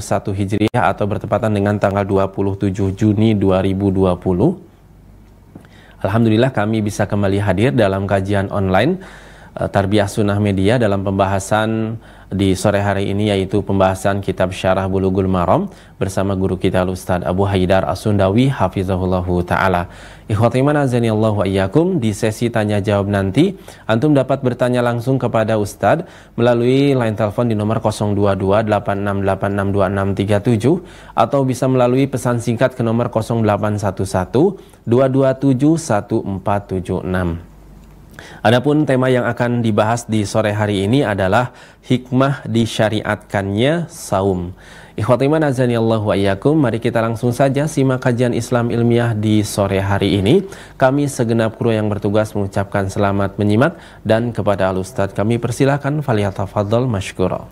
Hijriah atau bertepatan dengan tanggal 27 Juni 2020. Alhamdulillah kami bisa kembali hadir dalam kajian online eh, Tarbiyah Sunnah Media dalam pembahasan di sore hari ini yaitu pembahasan kitab Syarah Bulughul Maram bersama guru kita Ustaz Abu Haidar As-Sundawi hafizahullahu taala. Ikhwati azani ayyakum wa di sesi tanya jawab nanti antum dapat bertanya langsung kepada Ustaz melalui line telepon di nomor 0228686267 atau bisa melalui pesan singkat ke nomor 0811 227 1476. Adapun tema yang akan dibahas di sore hari ini adalah hikmah disyariatkannya saum. Ikhwatiman azanillahu wa iyyakum, mari kita langsung saja simak kajian Islam ilmiah di sore hari ini. Kami segenap kru yang bertugas mengucapkan selamat menyimak dan kepada Al-Ustaz kami persilahkan faliyatafadhal masykurah.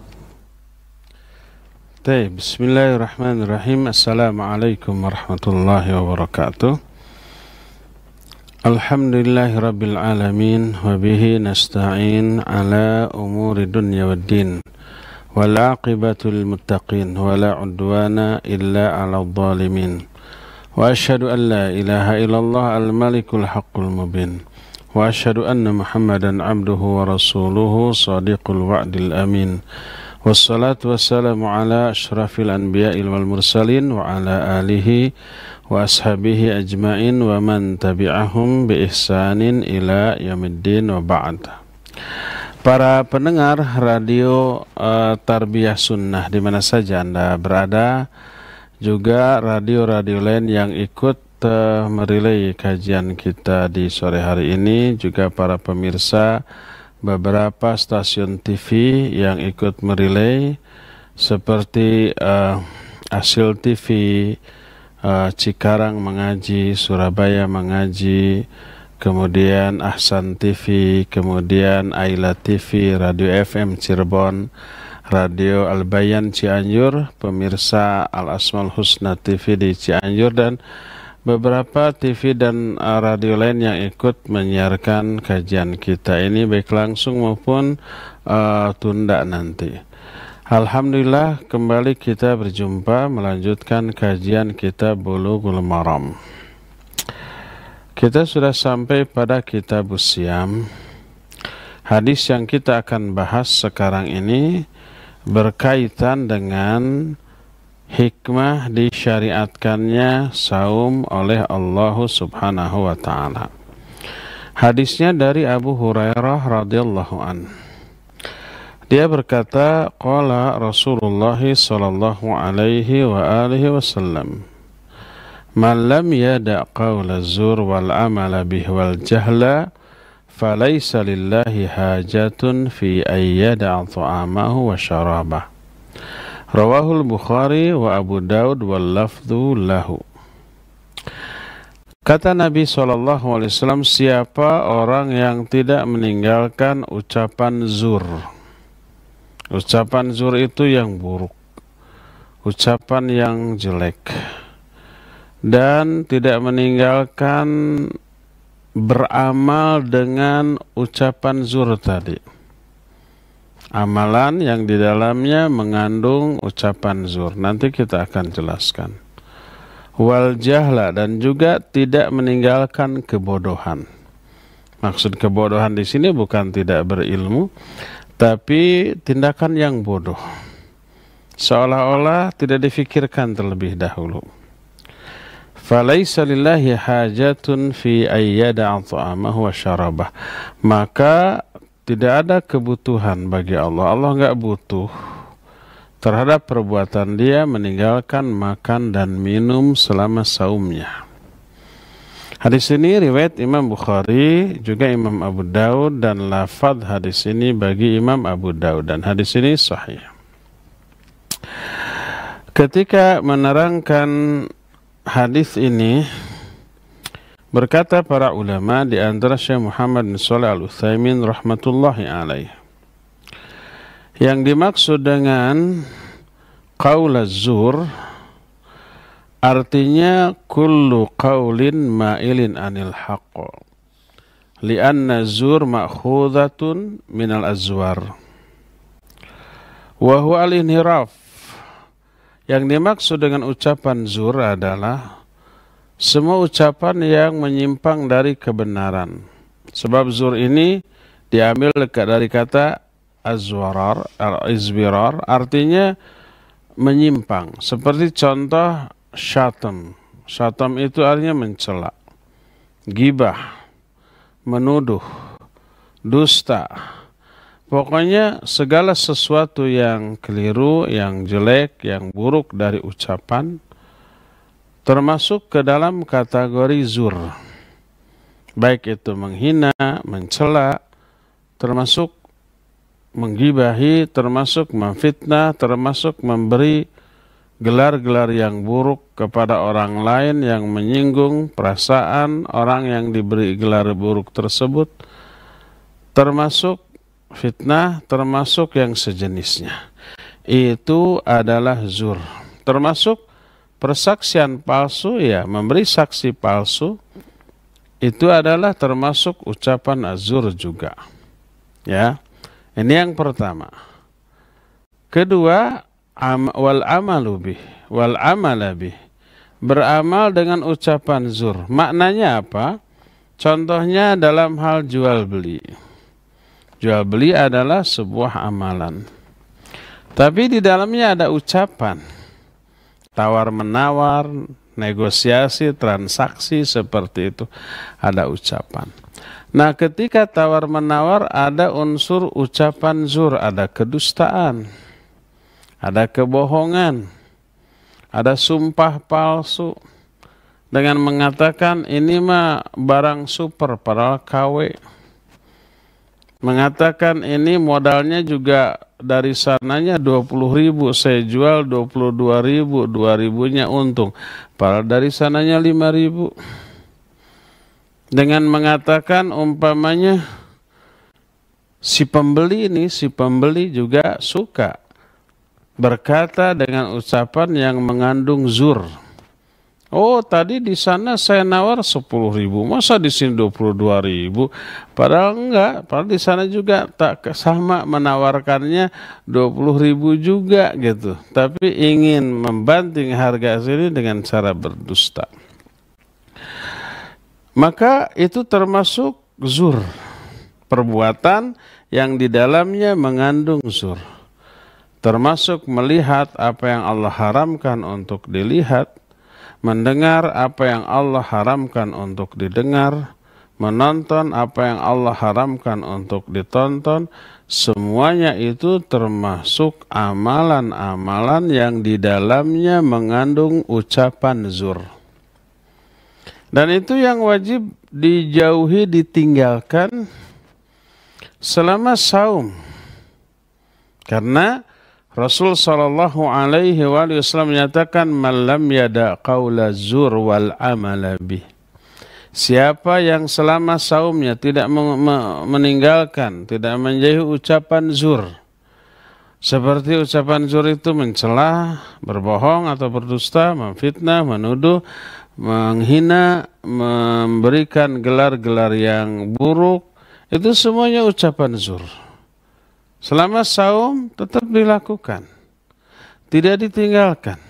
Baik, bismillahirrahmanirrahim. Assalamualaikum warahmatullahi wabarakatuh. الحمد لله رب العالمين وبه نستعين على أمور الدنيا والدين والعاقبة للمتقين ولا عدوان إلا على الظالمين وأشهد أن لا إله إلا الله الملك الحق المبين وأشهد أن محمدا عبده ورسوله صادق الوعد الأمين والصلاة والسلام على أشرف الأنبياء والمرسلين وعلى آله wa ashabihi ajmain wa man tabi'ahum bi ihsanin ila wa ba'd. Para pendengar radio uh, Tarbiyah Sunnah di mana saja Anda berada, juga radio-radio lain yang ikut uh, merilai kajian kita di sore hari ini, juga para pemirsa beberapa stasiun TV yang ikut merilai seperti uh, Asil TV, uh, Cikarang mengaji, Surabaya mengaji, kemudian Ahsan TV, kemudian Aila TV, Radio FM Cirebon, Radio Albayan Cianjur, pemirsa Al Asmal Husna TV di Cianjur dan beberapa TV dan eh, radio lain yang ikut menyiarkan kajian kita ini baik langsung maupun uh, tunda nanti. Alhamdulillah kembali kita berjumpa melanjutkan kajian kita Bulughul Maram. Kita sudah sampai pada kitab Siam. Hadis yang kita akan bahas sekarang ini berkaitan dengan hikmah disyariatkannya saum oleh Allah Subhanahu wa taala. Hadisnya dari Abu Hurairah radhiyallahu anhu dia berkata, Qala Rasulullah sallallahu alaihi wa alihi wasallam. Man lam yada qawla zur wal amala bih wal jahla, falaysa lillahi hajatun fi ayyada ta'amahu wa syarabah. Rawahul Bukhari wa Abu Daud wal Lafdu lahu. Kata Nabi SAW, siapa orang yang tidak meninggalkan ucapan zur? Ucapan zur itu yang buruk, ucapan yang jelek, dan tidak meninggalkan beramal dengan ucapan zur tadi. Amalan yang di dalamnya mengandung ucapan zur. Nanti kita akan jelaskan. Wal jahla dan juga tidak meninggalkan kebodohan. Maksud kebodohan di sini bukan tidak berilmu, tapi tindakan yang bodoh seolah-olah tidak difikirkan terlebih dahulu. Falaisa lillahi hajatun fi ayyada ta'amahu wa Maka tidak ada kebutuhan bagi Allah. Allah nggak butuh terhadap perbuatan dia meninggalkan makan dan minum selama saumnya. Hadis ini riwayat Imam Bukhari, juga Imam Abu Daud dan lafadz hadis ini bagi Imam Abu Daud dan hadis ini sahih. Ketika menerangkan hadis ini berkata para ulama di antara Syekh Muhammad bin Shalih Al Utsaimin rahmatullahi alaih. Yang dimaksud dengan qaul zur Artinya kullu qaulin ma'ilin anil haqq. Lianna zur ma'khudatun minal azwar. Wa huwa al-inhiraf. Yang dimaksud dengan ucapan zur adalah semua ucapan yang menyimpang dari kebenaran. Sebab zur ini diambil dari kata azwarar, al-izbirar, artinya menyimpang. Seperti contoh syatam. Syatam itu artinya mencela. Gibah, menuduh, dusta. Pokoknya segala sesuatu yang keliru, yang jelek, yang buruk dari ucapan termasuk ke dalam kategori zur. Baik itu menghina, mencela, termasuk menggibahi, termasuk memfitnah, termasuk memberi gelar-gelar yang buruk kepada orang lain yang menyinggung perasaan orang yang diberi gelar buruk tersebut, termasuk fitnah, termasuk yang sejenisnya. Itu adalah zur. Termasuk persaksian palsu, ya, memberi saksi palsu, itu adalah termasuk ucapan azur juga. Ya, ini yang pertama. Kedua, am, wal amalu bih wal amala bih beramal dengan ucapan zur maknanya apa contohnya dalam hal jual beli jual beli adalah sebuah amalan tapi di dalamnya ada ucapan tawar menawar negosiasi transaksi seperti itu ada ucapan nah ketika tawar menawar ada unsur ucapan zur ada kedustaan ada kebohongan, ada sumpah palsu dengan mengatakan ini mah barang super padahal KW. Mengatakan ini modalnya juga dari sananya 20 ribu, saya jual 22 ribu, 2 ribunya untung. Padahal dari sananya 5 ribu. Dengan mengatakan umpamanya si pembeli ini, si pembeli juga suka berkata dengan ucapan yang mengandung zur. Oh tadi di sana saya nawar 10 ribu, masa di sini 22 ribu? Padahal enggak, padahal di sana juga tak sama menawarkannya 20 ribu juga gitu. Tapi ingin membanting harga sini dengan cara berdusta. Maka itu termasuk zur, perbuatan yang di dalamnya mengandung zur termasuk melihat apa yang Allah haramkan untuk dilihat, mendengar apa yang Allah haramkan untuk didengar, menonton apa yang Allah haramkan untuk ditonton, semuanya itu termasuk amalan-amalan yang di dalamnya mengandung ucapan zur. Dan itu yang wajib dijauhi, ditinggalkan selama saum. Karena Rasul Shallallahu Alaihi Wasallam menyatakan malam yada kaula zur wal amalabi. Siapa yang selama saumnya tidak meninggalkan, tidak menjauhi ucapan zur, seperti ucapan zur itu mencela, berbohong atau berdusta, memfitnah, menuduh, menghina, memberikan gelar-gelar yang buruk, itu semuanya ucapan zur. Selama saum tetap dilakukan. Tidak ditinggalkan.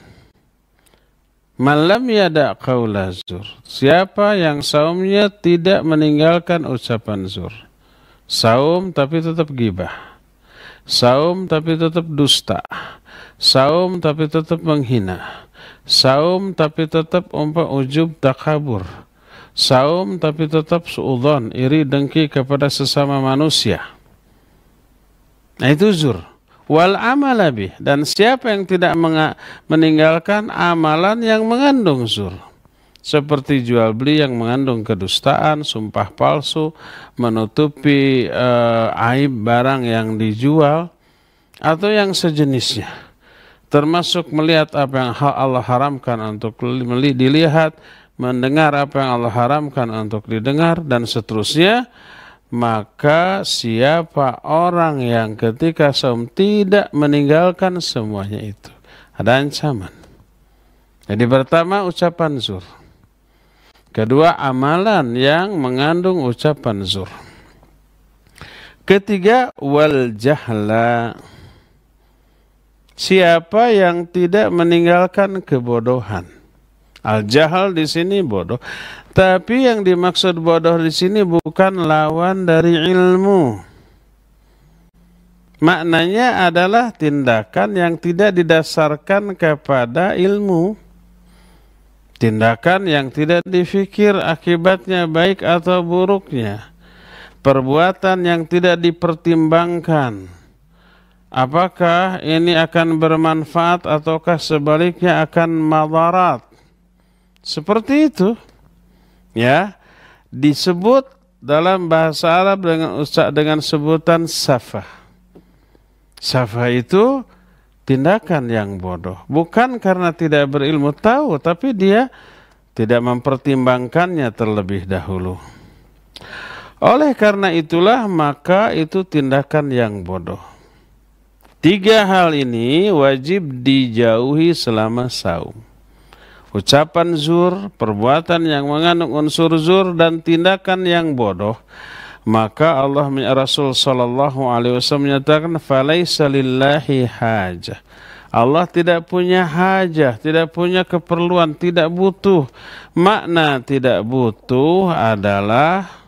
Malam yada kau zur. Siapa yang saumnya tidak meninggalkan ucapan zur. Saum tapi tetap gibah. Saum tapi tetap dusta. Saum tapi tetap menghina. Saum tapi tetap umpah ujub takabur. Saum tapi tetap suudon, iri dengki kepada sesama manusia Nah itu zur. Wal amalabih. Dan siapa yang tidak meninggalkan amalan yang mengandung zur. Seperti jual beli yang mengandung kedustaan, sumpah palsu, menutupi e, aib barang yang dijual, atau yang sejenisnya. Termasuk melihat apa yang Allah haramkan untuk dilihat, mendengar apa yang Allah haramkan untuk didengar, dan seterusnya maka siapa orang yang ketika som tidak meninggalkan semuanya itu ada ancaman jadi pertama ucapan zur kedua amalan yang mengandung ucapan zur ketiga wal jahla siapa yang tidak meninggalkan kebodohan Al jahal di sini bodoh. Tapi yang dimaksud bodoh di sini bukan lawan dari ilmu. Maknanya adalah tindakan yang tidak didasarkan kepada ilmu. Tindakan yang tidak difikir akibatnya baik atau buruknya. Perbuatan yang tidak dipertimbangkan. Apakah ini akan bermanfaat ataukah sebaliknya akan madarat. Seperti itu. Ya. Disebut dalam bahasa Arab dengan dengan sebutan safah. Safah itu tindakan yang bodoh. Bukan karena tidak berilmu tahu, tapi dia tidak mempertimbangkannya terlebih dahulu. Oleh karena itulah maka itu tindakan yang bodoh. Tiga hal ini wajib dijauhi selama saum ucapan zur, perbuatan yang mengandung unsur zur dan tindakan yang bodoh, maka Allah Rasul Shallallahu Alaihi Wasallam menyatakan falai salillahi hajah. Allah tidak punya hajah, tidak punya keperluan, tidak butuh. Makna tidak butuh adalah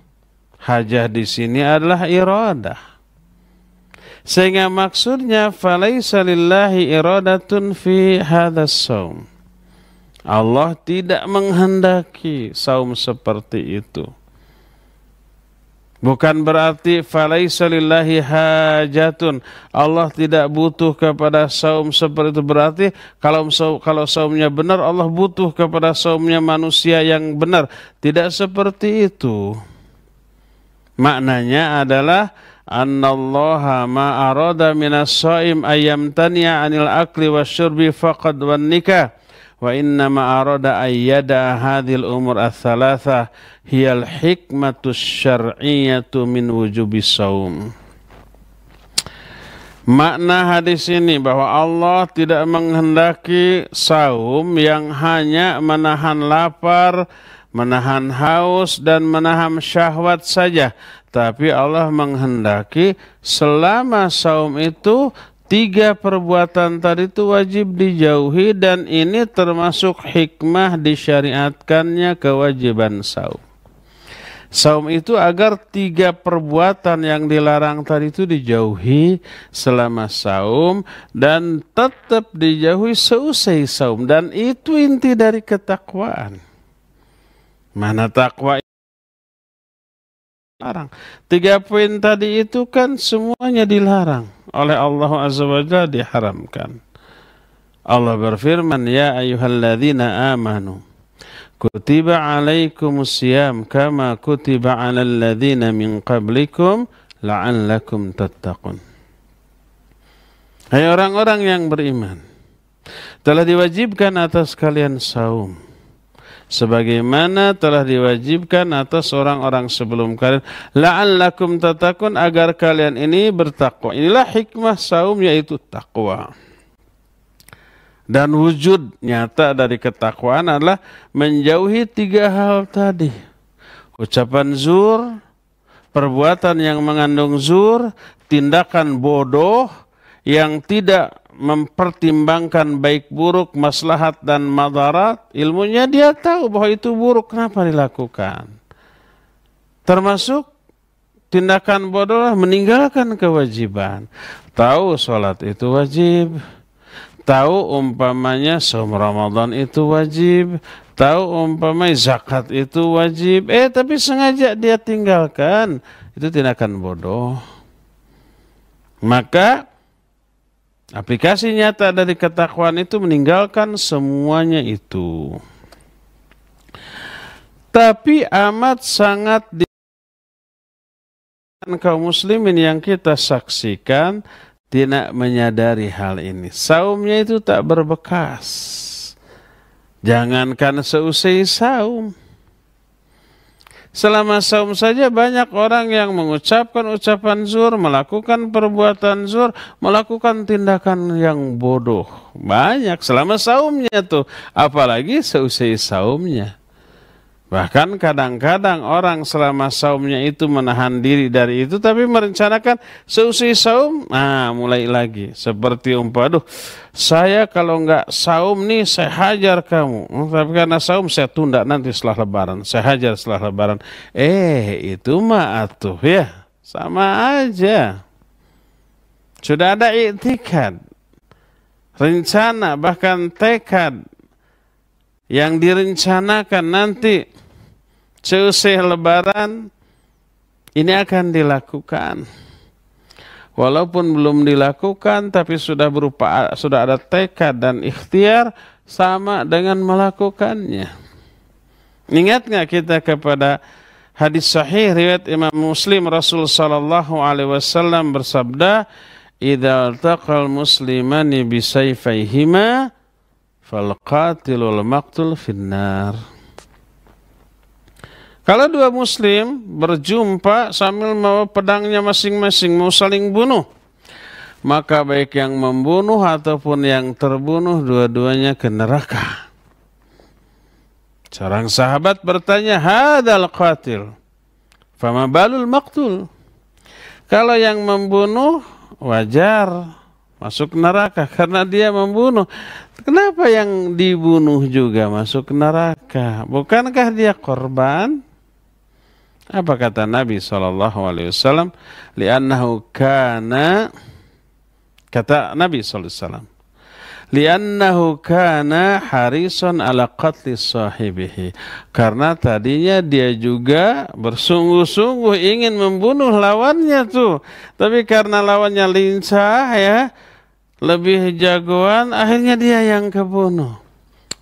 hajah di sini adalah iradah. Sehingga maksudnya falaisa lillahi iradatun fi hadzal Allah tidak menghendaki saum seperti itu. Bukan berarti falaisa lillahi hajatun. Allah tidak butuh kepada saum seperti itu. Berarti kalau kalau saumnya benar, Allah butuh kepada saumnya manusia yang benar. Tidak seperti itu. Maknanya adalah annallaha ma arada minas saim tania anil akli wasyurbi faqad wan nikah wa inna ma arada ayyada hadhil umur ats-tsalatsah hiyal hikmatus syar'iyyatu min wujubi saum. Makna hadis ini bahwa Allah tidak menghendaki saum yang hanya menahan lapar, menahan haus dan menahan syahwat saja, tapi Allah menghendaki selama saum itu Tiga perbuatan tadi itu wajib dijauhi dan ini termasuk hikmah disyariatkannya kewajiban saum. Saum itu agar tiga perbuatan yang dilarang tadi itu dijauhi selama saum dan tetap dijauhi seusai saum dan itu inti dari ketakwaan. Mana takwa larang. Tiga poin tadi itu kan semuanya dilarang oleh Allah Azza wa Jalla diharamkan. Allah berfirman, "Ya ayyuhalladzina amanu" Kutiba alaikumus siyam kama kutiba alal ladzina min qablikum la'allakum tattaqun. Hai orang-orang yang beriman, telah diwajibkan atas kalian saum sebagaimana telah diwajibkan atas orang-orang sebelum kalian la'allakum tatakun agar kalian ini bertakwa inilah hikmah saum yaitu takwa dan wujud nyata dari ketakwaan adalah menjauhi tiga hal tadi ucapan zur perbuatan yang mengandung zur tindakan bodoh yang tidak mempertimbangkan baik buruk, maslahat dan madarat, ilmunya dia tahu bahwa itu buruk, kenapa dilakukan. Termasuk tindakan bodoh meninggalkan kewajiban. Tahu sholat itu wajib, tahu umpamanya saum Ramadan itu wajib, tahu umpamanya zakat itu wajib, eh tapi sengaja dia tinggalkan, itu tindakan bodoh. Maka Aplikasi nyata dari ketakwaan itu meninggalkan semuanya itu. Tapi amat sangat di kaum muslimin yang kita saksikan tidak menyadari hal ini. Saumnya itu tak berbekas. Jangankan seusai saum. Selama saum saja banyak orang yang mengucapkan ucapan zur, melakukan perbuatan zur, melakukan tindakan yang bodoh. Banyak selama saumnya tuh, apalagi seusai saumnya. Bahkan kadang-kadang orang selama saumnya itu menahan diri dari itu tapi merencanakan seusai saum, nah mulai lagi. Seperti umpah, aduh saya kalau nggak saum nih saya hajar kamu. Hmm, tapi karena saum saya tunda nanti setelah lebaran, saya hajar setelah lebaran. Eh itu mah atuh ya, sama aja. Sudah ada iktikad, rencana bahkan tekad yang direncanakan nanti selesai lebaran ini akan dilakukan. Walaupun belum dilakukan tapi sudah berupa sudah ada tekad dan ikhtiar sama dengan melakukannya. Ingat nggak kita kepada hadis sahih riwayat Imam Muslim Rasul sallallahu alaihi wasallam bersabda, "Idza taqal muslimani bisayfaihima" falqatilul qatilul maqtul finnar kalau dua muslim berjumpa sambil membawa pedangnya masing-masing mau saling bunuh maka baik yang membunuh ataupun yang terbunuh dua-duanya ke neraka seorang sahabat bertanya hadal qatil fama balul maqtul kalau yang membunuh wajar masuk neraka karena dia membunuh. Kenapa yang dibunuh juga masuk neraka? Bukankah dia korban? Apa kata Nabi saw Alaihi Wasallam? Liannahu kana kata Nabi saw Alaihi Wasallam. Liannahu kana harison ala qatli sahibihi. Karena tadinya dia juga bersungguh-sungguh ingin membunuh lawannya tuh. Tapi karena lawannya lincah ya, lebih jagoan akhirnya dia yang kebunuh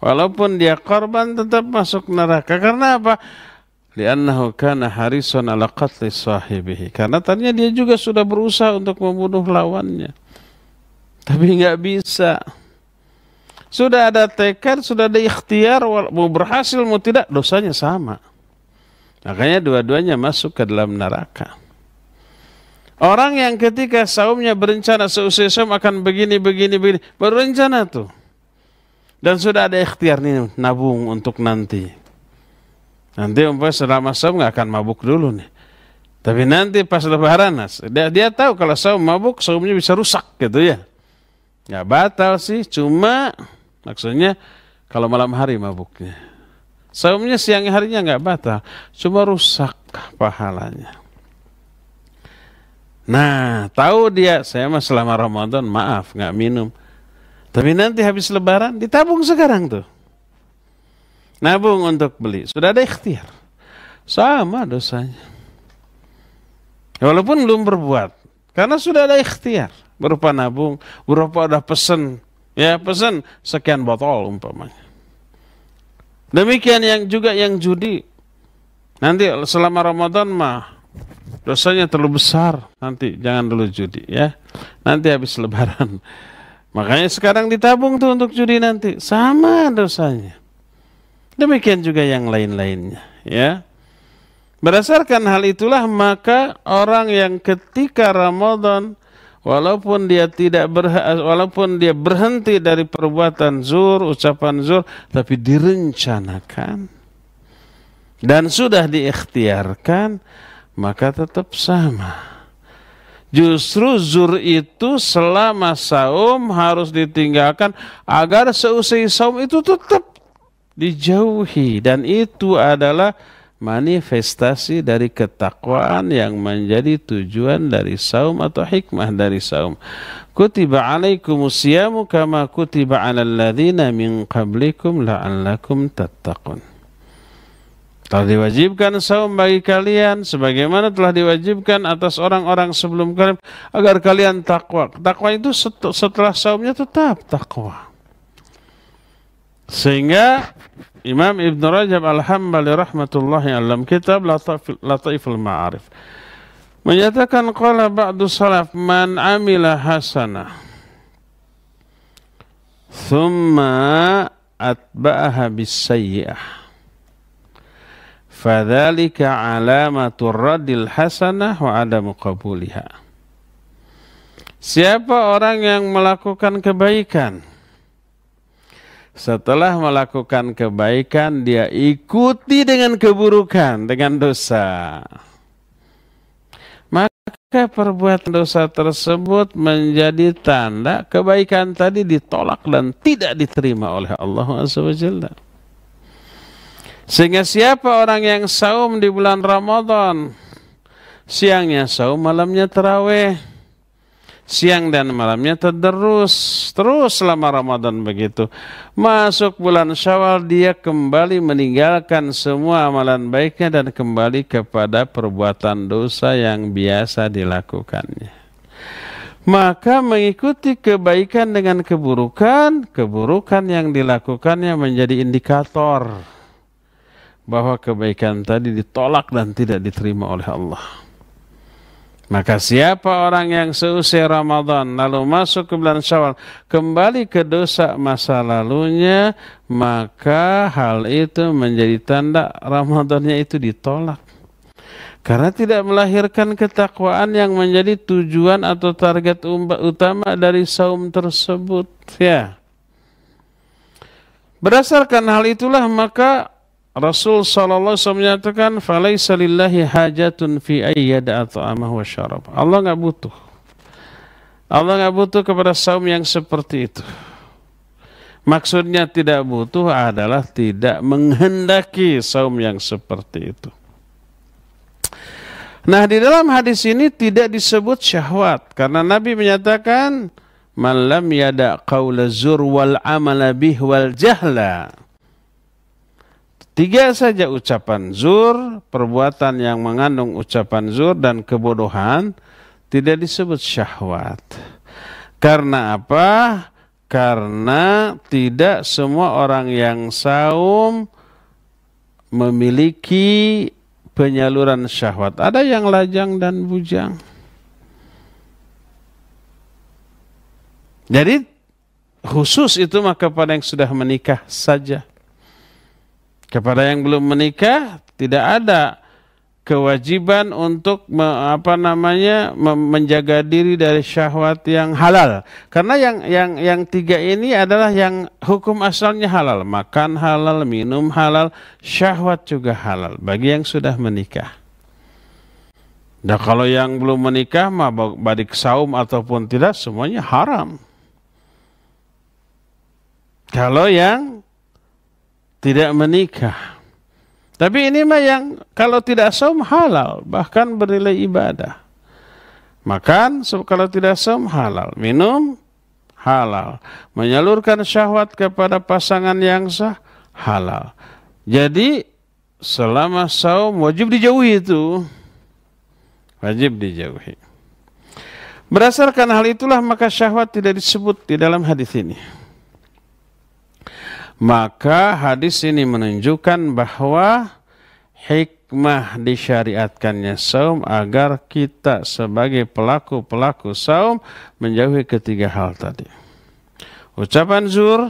walaupun dia korban tetap masuk neraka karena apa li'annahu kana harisun ala qatli sahibihi karena tadinya dia juga sudah berusaha untuk membunuh lawannya tapi nggak bisa sudah ada tekad sudah ada ikhtiar mau berhasil mau tidak dosanya sama makanya dua-duanya masuk ke dalam neraka Orang yang ketika saumnya berencana seusai saum akan begini, begini, begini. Berencana tuh. Dan sudah ada ikhtiar nih nabung untuk nanti. Nanti umpamanya selama saum nggak akan mabuk dulu nih. Tapi nanti pas lebaran, dia, dia tahu kalau saum mabuk, saumnya bisa rusak gitu ya. Gak batal sih, cuma maksudnya kalau malam hari mabuknya. Saumnya siang harinya gak batal, cuma rusak pahalanya. Nah, tahu dia, saya mah selama Ramadan maaf nggak minum. Tapi nanti habis lebaran ditabung sekarang tuh. Nabung untuk beli. Sudah ada ikhtiar. Sama dosanya. Ya, walaupun belum berbuat. Karena sudah ada ikhtiar. Berupa nabung, berupa ada pesan. Ya pesan sekian botol umpamanya. Demikian yang juga yang judi. Nanti selama Ramadan mah dosanya terlalu besar nanti jangan dulu judi ya nanti habis lebaran makanya sekarang ditabung tuh untuk judi nanti sama dosanya demikian juga yang lain-lainnya ya berdasarkan hal itulah maka orang yang ketika Ramadan walaupun dia tidak berha walaupun dia berhenti dari perbuatan zur ucapan zur tapi direncanakan dan sudah diikhtiarkan maka tetap sama. Justru zur itu selama saum harus ditinggalkan agar seusai saum itu tetap dijauhi dan itu adalah manifestasi dari ketakwaan yang menjadi tujuan dari saum atau hikmah dari saum. Kutiba alaikum siyamu kama kutiba alal ladzina min qablikum la'allakum tattaqun telah diwajibkan saum bagi kalian sebagaimana telah diwajibkan atas orang-orang sebelum kalian agar kalian takwa. Takwa itu setelah saumnya tetap takwa. Sehingga Imam Ibn Rajab Al-Hambali rahmatullahi alam kitab Lataiful Ma'arif menyatakan qala ba'du salaf man amila hasana, thumma atba'aha bisayyi'ah Fadhalika alamatur radil hasanah wa adamu qabuliha. Siapa orang yang melakukan kebaikan? Setelah melakukan kebaikan, dia ikuti dengan keburukan, dengan dosa. Maka perbuatan dosa tersebut menjadi tanda kebaikan tadi ditolak dan tidak diterima oleh Allah SWT. Sehingga siapa orang yang saum di bulan Ramadan? Siangnya saum, malamnya terawih. Siang dan malamnya terus terus selama Ramadan begitu. Masuk bulan Syawal dia kembali meninggalkan semua amalan baiknya dan kembali kepada perbuatan dosa yang biasa dilakukannya. Maka mengikuti kebaikan dengan keburukan, keburukan yang dilakukannya menjadi indikator bahwa kebaikan tadi ditolak dan tidak diterima oleh Allah. Maka siapa orang yang seusai Ramadan lalu masuk ke bulan Syawal kembali ke dosa masa lalunya, maka hal itu menjadi tanda Ramadannya itu ditolak. Karena tidak melahirkan ketakwaan yang menjadi tujuan atau target utama dari saum tersebut, ya. Berdasarkan hal itulah maka Rasul sallallahu alaihi menyatakan falaisa lillahi hajatun fi ayyada at'amahu wa syarab. Allah nggak butuh. Allah nggak butuh kepada saum yang seperti itu. Maksudnya tidak butuh adalah tidak menghendaki saum yang seperti itu. Nah, di dalam hadis ini tidak disebut syahwat karena Nabi menyatakan man lam yada qaula zur wal amala bih wal jahla Tiga saja ucapan zur, perbuatan yang mengandung ucapan zur dan kebodohan tidak disebut syahwat. Karena apa? Karena tidak semua orang yang saum memiliki penyaluran syahwat. Ada yang lajang dan bujang. Jadi khusus itu maka pada yang sudah menikah saja. Kepada yang belum menikah tidak ada kewajiban untuk me, apa namanya me, menjaga diri dari syahwat yang halal karena yang yang yang tiga ini adalah yang hukum asalnya halal makan halal minum halal syahwat juga halal bagi yang sudah menikah Nah kalau yang belum menikah mah badik saum ataupun tidak semuanya haram kalau yang tidak menikah. Tapi ini mah yang kalau tidak saum halal, bahkan bernilai ibadah. Makan kalau tidak saum halal, minum halal. Menyalurkan syahwat kepada pasangan yang sah halal. Jadi selama saum wajib dijauhi itu. Wajib dijauhi. Berdasarkan hal itulah maka syahwat tidak disebut di dalam hadis ini. Maka hadis ini menunjukkan bahwa hikmah disyariatkannya saum agar kita sebagai pelaku-pelaku saum menjauhi ketiga hal tadi. Ucapan zur,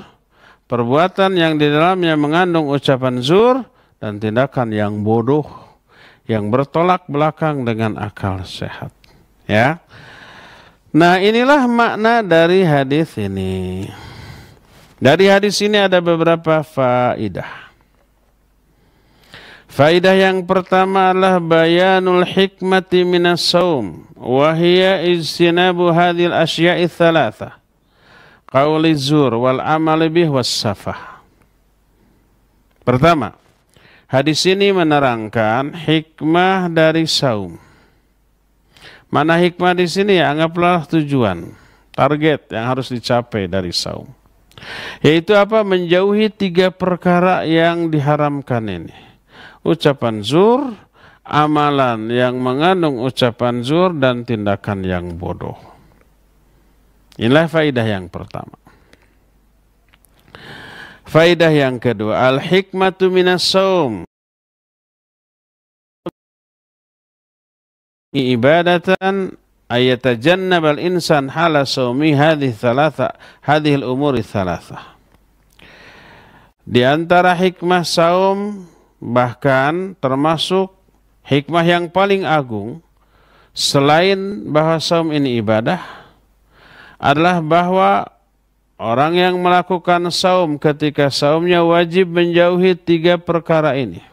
perbuatan yang di dalamnya mengandung ucapan zur dan tindakan yang bodoh yang bertolak belakang dengan akal sehat. Ya. Nah, inilah makna dari hadis ini. Dari hadis ini ada beberapa faidah. Faidah yang pertama adalah bayanul hikmati minas saum wa hiya ijtinabu hadhil asya'i thalatha. Qauli zur wal amal bih was safah. Pertama, hadis ini menerangkan hikmah dari saum. Mana hikmah di sini ya? Anggaplah tujuan, target yang harus dicapai dari saum. Yaitu apa? Menjauhi tiga perkara yang diharamkan ini. Ucapan zur, amalan yang mengandung ucapan zur dan tindakan yang bodoh. Inilah faidah yang pertama. Faidah yang kedua, al-hikmatu minas saum. ibadatan ayatajannabal insan hala saumi hadhihi thalatha hadhihi umuri thalatha di antara hikmah saum bahkan termasuk hikmah yang paling agung selain bahwa saum ini ibadah adalah bahwa orang yang melakukan saum ketika saumnya wajib menjauhi tiga perkara ini.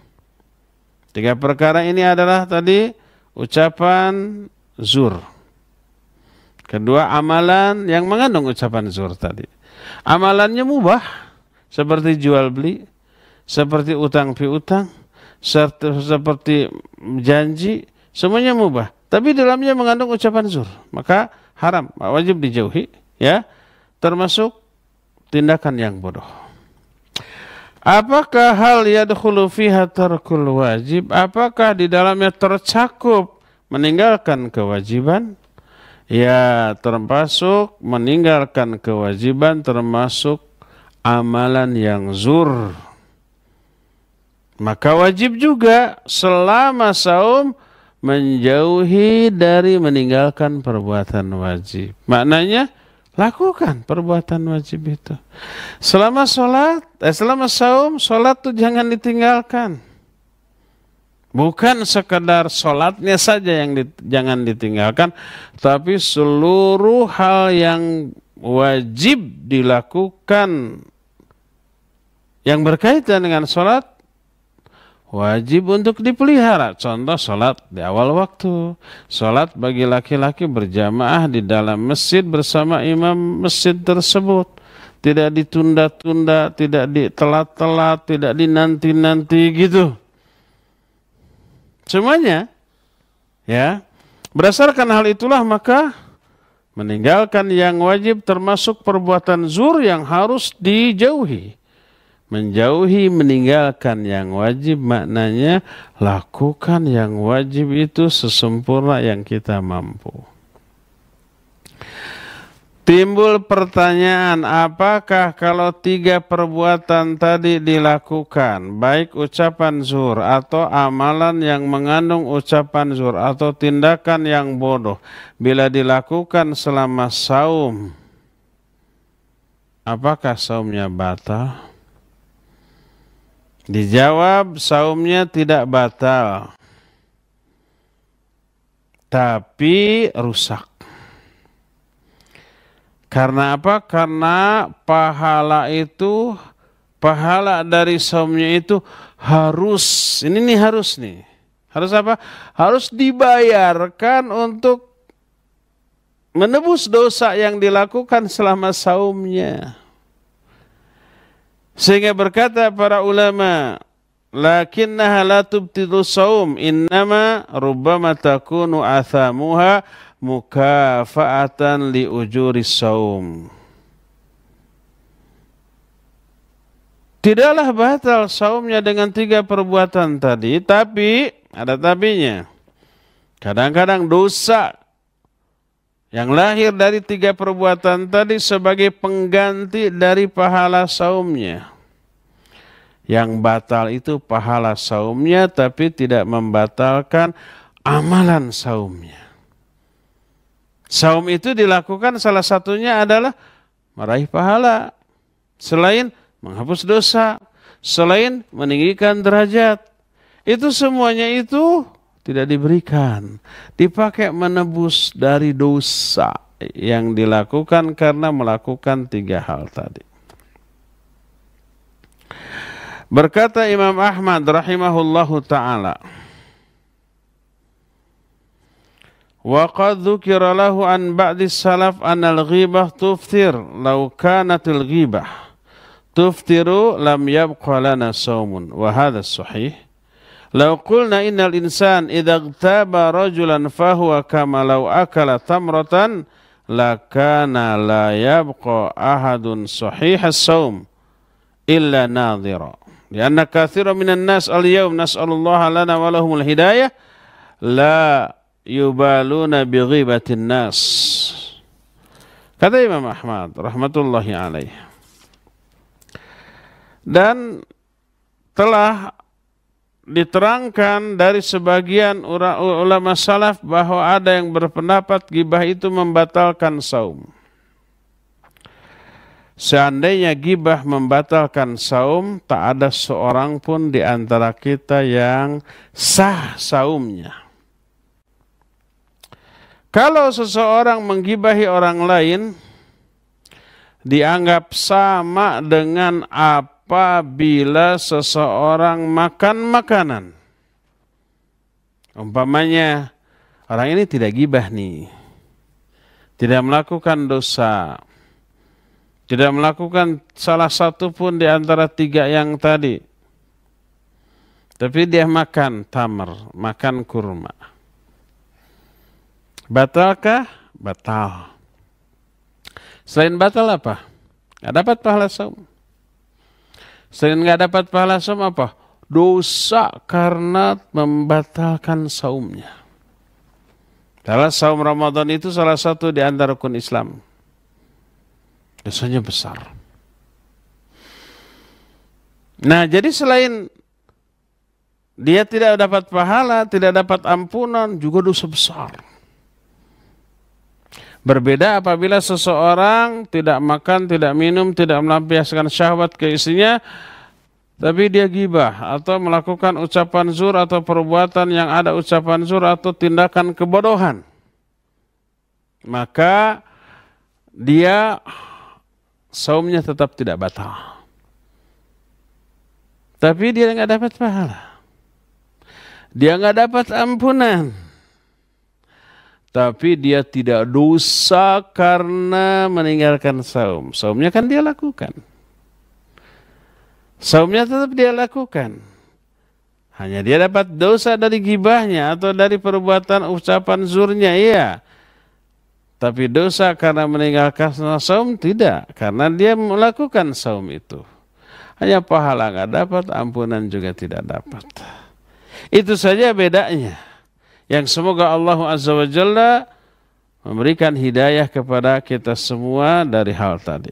Tiga perkara ini adalah tadi ucapan zur Kedua, amalan yang mengandung ucapan zuhur tadi. Amalannya mubah, seperti jual beli, seperti utang piutang, seperti janji, semuanya mubah. Tapi dalamnya mengandung ucapan zuhur, maka haram, wajib dijauhi, ya. Termasuk tindakan yang bodoh. Apakah hal yadkhulu fiha tarkul wajib? Apakah di dalamnya tercakup meninggalkan kewajiban? Ya, termasuk meninggalkan kewajiban termasuk amalan yang zur. Maka wajib juga selama saum menjauhi dari meninggalkan perbuatan wajib. Maknanya lakukan perbuatan wajib itu. Selama sholat, eh, selama saum, sholat tuh jangan ditinggalkan. Bukan sekedar sholatnya saja yang di, jangan ditinggalkan, tapi seluruh hal yang wajib dilakukan yang berkaitan dengan sholat wajib untuk dipelihara. Contoh sholat di awal waktu. Sholat bagi laki-laki berjamaah di dalam masjid bersama imam masjid tersebut. Tidak ditunda-tunda, tidak ditelat-telat, tidak dinanti-nanti gitu. Semuanya. Ya. Berdasarkan hal itulah maka meninggalkan yang wajib termasuk perbuatan zur yang harus dijauhi. Menjauhi meninggalkan yang wajib maknanya lakukan yang wajib itu sesempurna yang kita mampu. Timbul pertanyaan, apakah kalau tiga perbuatan tadi dilakukan, baik ucapan zuhur atau amalan yang mengandung ucapan zuhur atau tindakan yang bodoh, bila dilakukan selama saum, apakah saumnya batal? Dijawab, saumnya tidak batal, tapi rusak karena apa? Karena pahala itu, pahala dari saumnya itu harus, ini nih harus nih. Harus apa? Harus dibayarkan untuk menebus dosa yang dilakukan selama saumnya. Sehingga berkata para ulama, lakinnaha la tubtidu saum, innama rubbama takunu athamuha mukafaatan li ujuri saum. Tidaklah batal saumnya dengan tiga perbuatan tadi, tapi ada tabinya. Kadang-kadang dosa yang lahir dari tiga perbuatan tadi sebagai pengganti dari pahala saumnya. Yang batal itu pahala saumnya tapi tidak membatalkan amalan saumnya. Saum itu dilakukan salah satunya adalah meraih pahala. Selain menghapus dosa, selain meninggikan derajat. Itu semuanya itu tidak diberikan. Dipakai menebus dari dosa yang dilakukan karena melakukan tiga hal tadi. Berkata Imam Ahmad rahimahullahu taala, وقد ذكر له عن بعض السلف أن الغيبة تفطر لو كانت الغيبة تفطر لم يبقى لنا صوم وهذا الصحيح لو قلنا إن الإنسان إذا اغتاب رجلا فهو كما لو أكل تمرة لكان لا يبقى أحد صحيح الصوم إلا ناظرا لأن كثير من الناس اليوم نسأل الله لنا ولهم الهداية لا yubaluna bi ghibatin nas. Kata Imam Ahmad rahmatullahi alaih. Dan telah diterangkan dari sebagian ulama salaf bahwa ada yang berpendapat gibah itu membatalkan saum. Seandainya gibah membatalkan saum, tak ada seorang pun di antara kita yang sah saumnya. Kalau seseorang menggibahi orang lain, dianggap sama dengan apabila seseorang makan makanan. Umpamanya, orang ini tidak gibah nih. Tidak melakukan dosa. Tidak melakukan salah satu pun di antara tiga yang tadi. Tapi dia makan tamar, makan kurma. Batalkah? Batal. Selain batal apa? Gak dapat pahala saum. Selain gak dapat pahala saum apa? Dosa karena membatalkan saumnya. Salah saum Ramadan itu salah satu di antara rukun Islam. Dosanya besar. Nah, jadi selain dia tidak dapat pahala, tidak dapat ampunan, juga dosa besar. Berbeda apabila seseorang tidak makan, tidak minum, tidak melampiaskan syahwat ke istrinya, tapi dia gibah atau melakukan ucapan zur atau perbuatan yang ada ucapan zur atau tindakan kebodohan. Maka dia saumnya tetap tidak batal. Tapi dia nggak dapat pahala. Dia nggak dapat ampunan tapi dia tidak dosa karena meninggalkan saum. Saumnya kan dia lakukan. Saumnya tetap dia lakukan. Hanya dia dapat dosa dari gibahnya atau dari perbuatan ucapan zurnya, iya. Tapi dosa karena meninggalkan saum tidak, karena dia melakukan saum itu. Hanya pahala nggak dapat, ampunan juga tidak dapat. Itu saja bedanya yang semoga Allah Azza wa Jalla memberikan hidayah kepada kita semua dari hal tadi.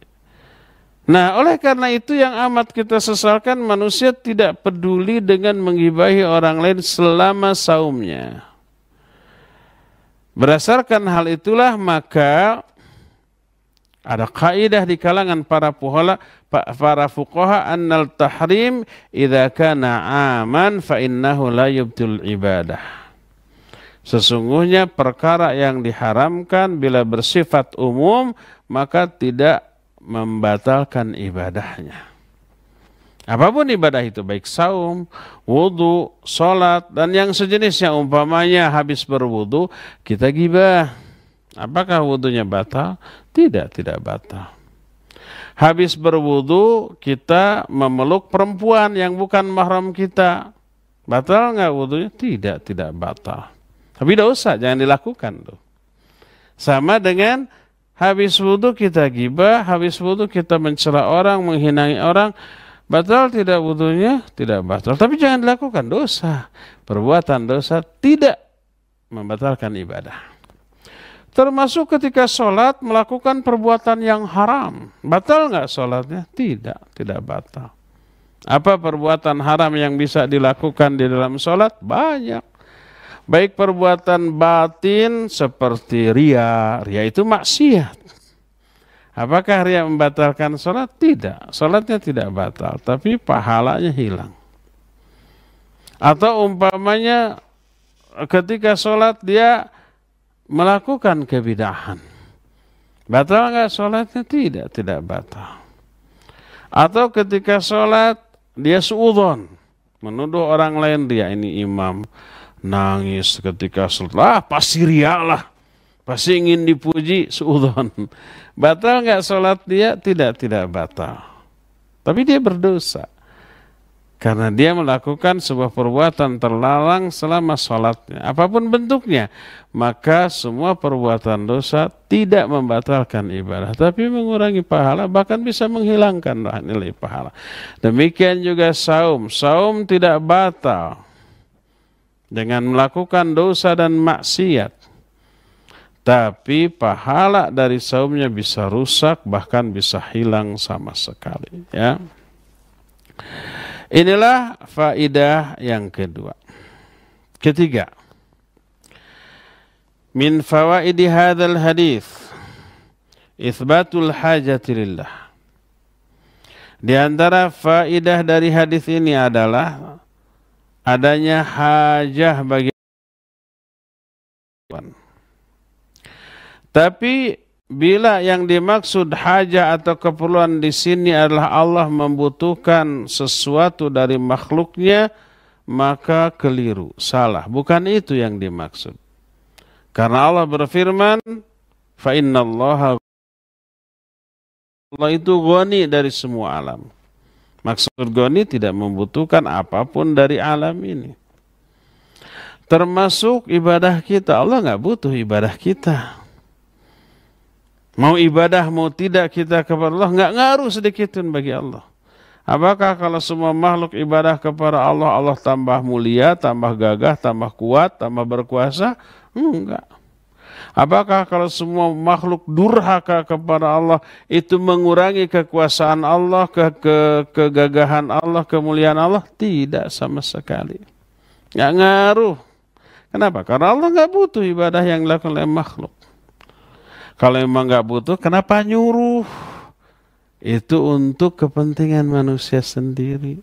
Nah, oleh karena itu yang amat kita sesalkan manusia tidak peduli dengan menggibahi orang lain selama saumnya. Berdasarkan hal itulah maka ada kaidah di kalangan para puhala para fuqaha annal tahrim idza kana aman fa innahu la yubtul ibadah. Sesungguhnya perkara yang diharamkan bila bersifat umum maka tidak membatalkan ibadahnya. Apapun ibadah itu baik saum, wudhu, sholat dan yang sejenisnya umpamanya habis berwudhu kita gibah. Apakah wudhunya batal? Tidak, tidak batal. Habis berwudhu kita memeluk perempuan yang bukan mahram kita. Batal nggak wudhunya? Tidak, tidak batal. Tapi tidak usah, jangan dilakukan tuh. Sama dengan habis wudhu kita gibah, habis wudhu kita mencela orang, menghinangi orang, batal tidak wudhunya? Tidak batal. Tapi jangan dilakukan dosa. Perbuatan dosa tidak membatalkan ibadah. Termasuk ketika sholat melakukan perbuatan yang haram. Batal nggak sholatnya? Tidak, tidak batal. Apa perbuatan haram yang bisa dilakukan di dalam sholat? Banyak Baik perbuatan batin seperti ria, ria itu maksiat. Apakah ria membatalkan sholat? Tidak, sholatnya tidak batal, tapi pahalanya hilang. Atau umpamanya ketika sholat dia melakukan kebidahan. Batal nggak sholatnya? Tidak, tidak batal. Atau ketika sholat dia suudon, menuduh orang lain dia ini imam nangis ketika setelah pasti ria lah pasti ingin dipuji seudon batal nggak sholat dia tidak tidak batal tapi dia berdosa karena dia melakukan sebuah perbuatan terlarang selama sholatnya apapun bentuknya maka semua perbuatan dosa tidak membatalkan ibadah tapi mengurangi pahala bahkan bisa menghilangkan nilai pahala demikian juga saum saum tidak batal dengan melakukan dosa dan maksiat. Tapi pahala dari saumnya bisa rusak bahkan bisa hilang sama sekali ya. Inilah faidah yang kedua. Ketiga. Min fawaidi hadal hadis isbatul hajatilillah. Di antara faidah dari hadis ini adalah adanya hajah bagi tapi bila yang dimaksud hajah atau keperluan di sini adalah Allah membutuhkan sesuatu dari makhluknya, maka keliru, salah. Bukan itu yang dimaksud. Karena Allah berfirman, fa'inna Allah itu goni dari semua alam. Maksud goni tidak membutuhkan apapun dari alam ini. Termasuk ibadah kita. Allah nggak butuh ibadah kita. Mau ibadah, mau tidak kita kepada Allah, nggak ngaruh sedikit pun bagi Allah. Apakah kalau semua makhluk ibadah kepada Allah, Allah tambah mulia, tambah gagah, tambah kuat, tambah berkuasa? Enggak. Apakah kalau semua makhluk durhaka kepada Allah itu mengurangi kekuasaan Allah, ke, ke kegagahan Allah, kemuliaan Allah? Tidak sama sekali. Nggak ngaruh. Kenapa? Karena Allah nggak butuh ibadah yang dilakukan oleh makhluk. Kalau memang nggak butuh, kenapa nyuruh? Itu untuk kepentingan manusia sendiri.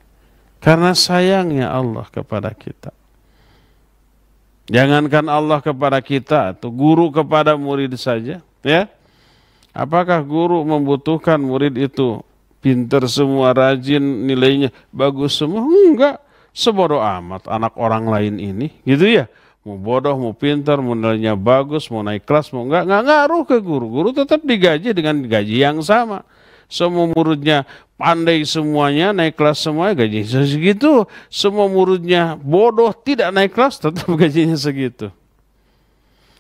Karena sayangnya Allah kepada kita. Jangankan Allah kepada kita, atau guru kepada murid saja, ya. Apakah guru membutuhkan murid itu pinter semua, rajin, nilainya bagus semua? Enggak, sebodoh amat anak orang lain ini, gitu ya. Mau bodoh, mau pinter, mau nilainya bagus, mau naik kelas, mau enggak, enggak ngaruh ke guru. Guru tetap digaji dengan gaji yang sama semua muridnya pandai semuanya, naik kelas semuanya, gajinya segitu. Semua muridnya bodoh, tidak naik kelas, tetap gajinya segitu.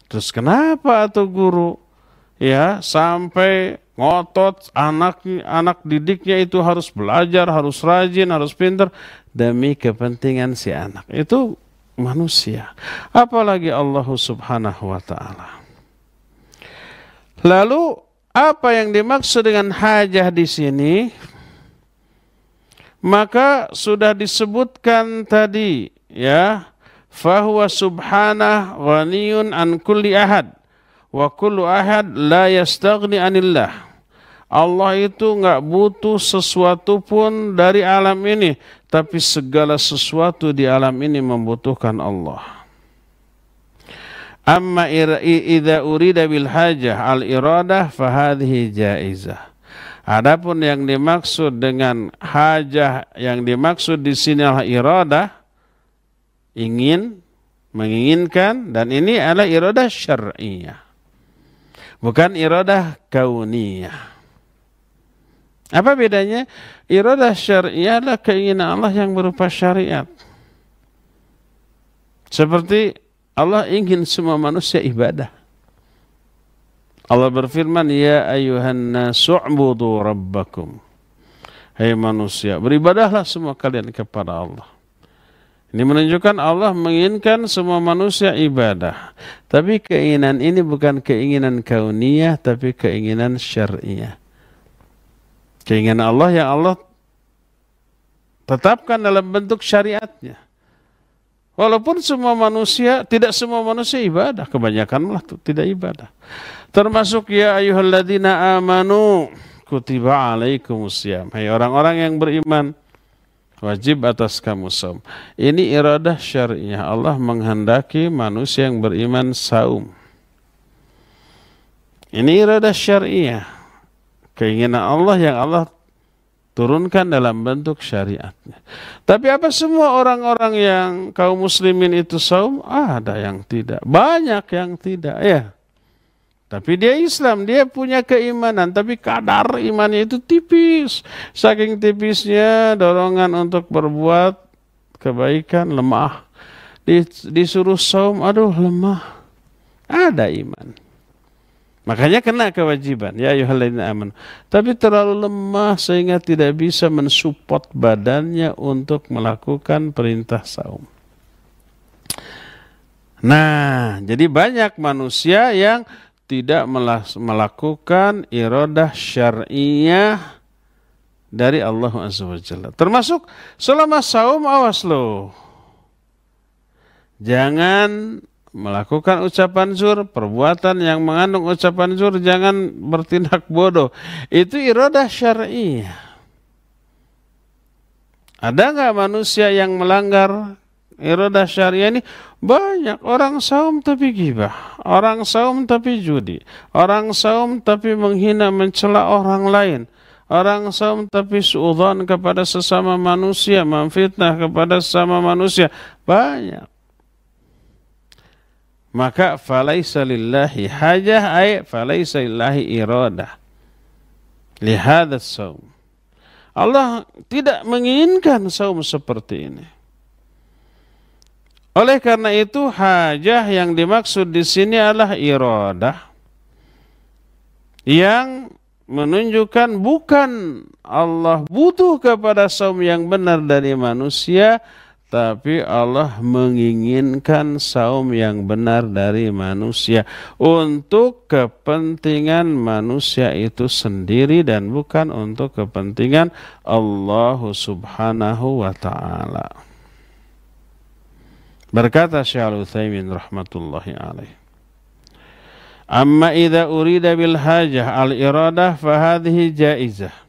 Terus kenapa tuh guru? Ya, sampai ngotot anak anak didiknya itu harus belajar, harus rajin, harus pinter demi kepentingan si anak. Itu manusia. Apalagi Allah Subhanahu wa taala. Lalu apa yang dimaksud dengan hajah di sini? Maka sudah disebutkan tadi ya, fahuwa subhanah ghaniyun an kulli ahad wa kullu ahad la yastaghni anillah. Allah itu nggak butuh sesuatu pun dari alam ini, tapi segala sesuatu di alam ini membutuhkan Allah. Amma idza urida bil hajah al iradah fahadhihi jaizah. Adapun yang dimaksud dengan hajah yang dimaksud di sini adalah iradah ingin menginginkan dan ini adalah iradah syar'iyah. Bukan iradah kauniyah. Apa bedanya? Iradah syariah adalah keinginan Allah yang berupa syariat. Seperti Allah ingin semua manusia ibadah. Allah berfirman, "Ya ayuhan su'budu rabbakum." Hai hey manusia, beribadahlah semua kalian kepada Allah. Ini menunjukkan Allah menginginkan semua manusia ibadah. Tapi keinginan ini bukan keinginan kauniyah, tapi keinginan syariah. Keinginan Allah yang Allah tetapkan dalam bentuk syariatnya. Walaupun semua manusia, tidak semua manusia ibadah, kebanyakan malah tidak ibadah. Termasuk ya ayyuhalladzina amanu kutiba alaikumusiyam. Hai orang-orang yang beriman, wajib atas kamu saum. Ini iradah syar'inya. Allah menghendaki manusia yang beriman saum. Ini iradah syariah. Keinginan Allah yang Allah turunkan dalam bentuk syariatnya. Tapi apa semua orang-orang yang kaum muslimin itu saum? Ah, ada yang tidak. Banyak yang tidak ya. Tapi dia Islam, dia punya keimanan, tapi kadar imannya itu tipis. Saking tipisnya dorongan untuk berbuat kebaikan lemah. Disuruh saum, aduh lemah. Ada iman. Makanya kena kewajiban ya ayyuhalladzina amin. Tapi terlalu lemah sehingga tidak bisa mensupport badannya untuk melakukan perintah saum. Nah, jadi banyak manusia yang tidak melakukan irodah syariah dari Allah Azza wa Jalla. Termasuk selama saum awas loh. Jangan melakukan ucapan zur, perbuatan yang mengandung ucapan zur, jangan bertindak bodoh. Itu irodah syariah. Ada nggak manusia yang melanggar irodah syariah ini? Banyak orang saum tapi gibah, orang saum tapi judi, orang saum tapi menghina mencela orang lain. Orang saum tapi suudhan kepada sesama manusia, memfitnah kepada sesama manusia. Banyak maka falaisa lillahi hajah ay falaisa lillahi iradah saum Allah tidak menginginkan saum seperti ini oleh karena itu hajah yang dimaksud di sini adalah iradah yang menunjukkan bukan Allah butuh kepada saum yang benar dari manusia tapi Allah menginginkan saum yang benar dari manusia untuk kepentingan manusia itu sendiri dan bukan untuk kepentingan Allah Subhanahu wa taala. Berkata Syaikhul Utsaimin rahmatullahi alaih. Amma idza urida bil hajah al iradah fa hadhihi jaizah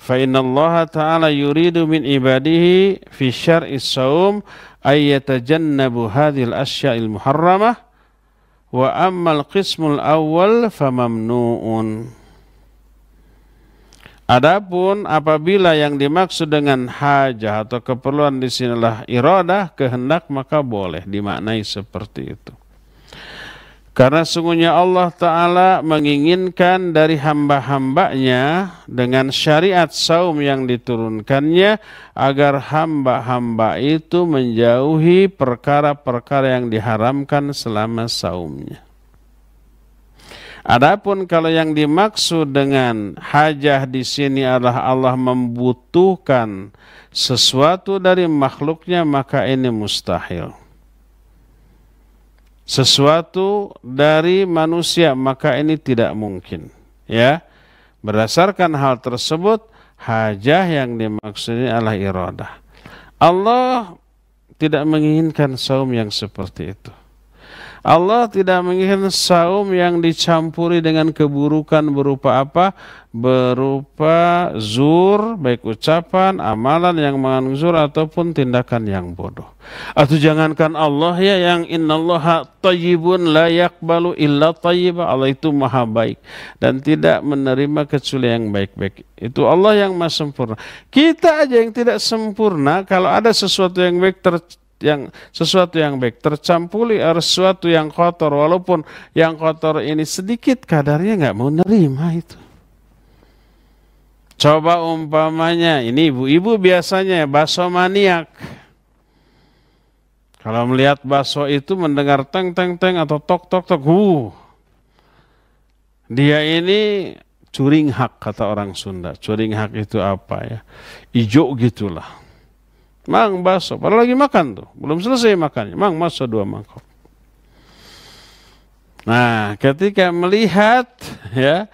fa inna ta'ala yuridu min ibadihi fi syar'is saum ay yatajannabu hadhil asya'il muharramah wa ammal qismul awal famamnu'un Adapun apabila yang dimaksud dengan hajah atau keperluan di sinilah iradah kehendak maka boleh dimaknai seperti itu. Karena sungguhnya Allah Ta'ala menginginkan dari hamba-hambanya dengan syariat saum yang diturunkannya agar hamba-hamba itu menjauhi perkara-perkara yang diharamkan selama saumnya. Adapun kalau yang dimaksud dengan hajah di sini adalah Allah membutuhkan sesuatu dari makhluknya maka ini mustahil sesuatu dari manusia maka ini tidak mungkin ya berdasarkan hal tersebut hajah yang dimaksudnya adalah iradah Allah tidak menginginkan saum yang seperti itu Allah tidak menginginkan saum yang dicampuri dengan keburukan berupa apa? Berupa zur, baik ucapan, amalan yang mengandung ataupun tindakan yang bodoh. Atau jangankan Allah ya yang innallaha tayyibun la yakbalu illa tayyiba. Allah itu maha baik dan tidak menerima kecuali yang baik-baik. Itu Allah yang maha sempurna. Kita aja yang tidak sempurna kalau ada sesuatu yang baik ter yang sesuatu yang baik tercampuri harus sesuatu yang kotor walaupun yang kotor ini sedikit kadarnya nggak mau nerima itu coba umpamanya ini ibu-ibu biasanya baso maniak kalau melihat baso itu mendengar teng teng teng atau tok tok tok hu dia ini curing hak kata orang Sunda curing hak itu apa ya ijo gitulah Mang baso, padahal lagi makan tuh, belum selesai makannya. Mang baso dua mangkok. Nah, ketika melihat ya,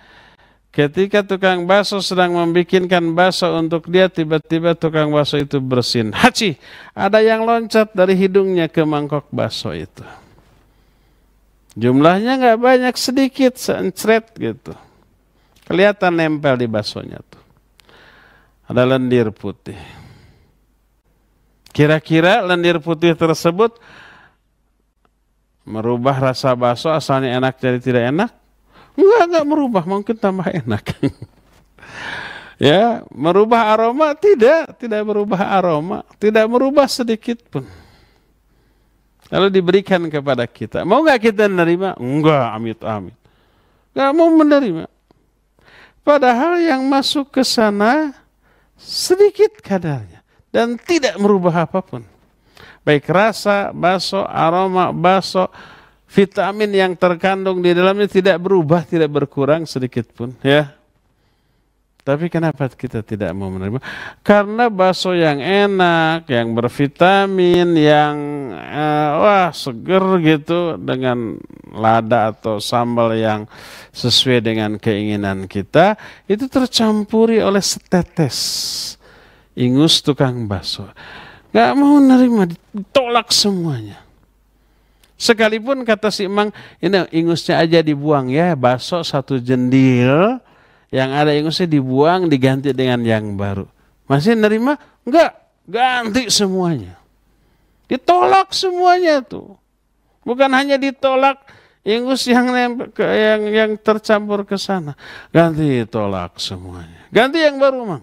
ketika tukang baso sedang membikinkan baso untuk dia, tiba-tiba tukang baso itu bersin. Haci, ada yang loncat dari hidungnya ke mangkok baso itu. Jumlahnya nggak banyak, sedikit, sencret gitu. Kelihatan nempel di basonya tuh. Ada lendir putih. Kira-kira lendir putih tersebut merubah rasa bakso asalnya enak jadi tidak enak? Enggak, enggak merubah, mungkin tambah enak. ya, merubah aroma tidak, tidak merubah aroma, tidak merubah sedikit pun. Lalu diberikan kepada kita. Mau nggak kita menerima? Enggak, amit-amit. Nggak mau menerima. Padahal yang masuk ke sana sedikit kadarnya dan tidak merubah apapun. Baik rasa, baso, aroma, baso, vitamin yang terkandung di dalamnya tidak berubah, tidak berkurang sedikit pun, ya. Tapi kenapa kita tidak mau menerima? Karena bakso yang enak, yang bervitamin, yang eh, wah seger gitu dengan lada atau sambal yang sesuai dengan keinginan kita, itu tercampuri oleh setetes ingus tukang baso, Gak mau nerima, ditolak semuanya. Sekalipun kata si Emang, ini ingusnya aja dibuang ya, bakso satu jendil, yang ada ingusnya dibuang, diganti dengan yang baru. Masih nerima? Enggak, ganti semuanya. Ditolak semuanya tuh. Bukan hanya ditolak, Ingus yang yang yang tercampur ke sana. Ganti tolak semuanya. Ganti yang baru, Mang.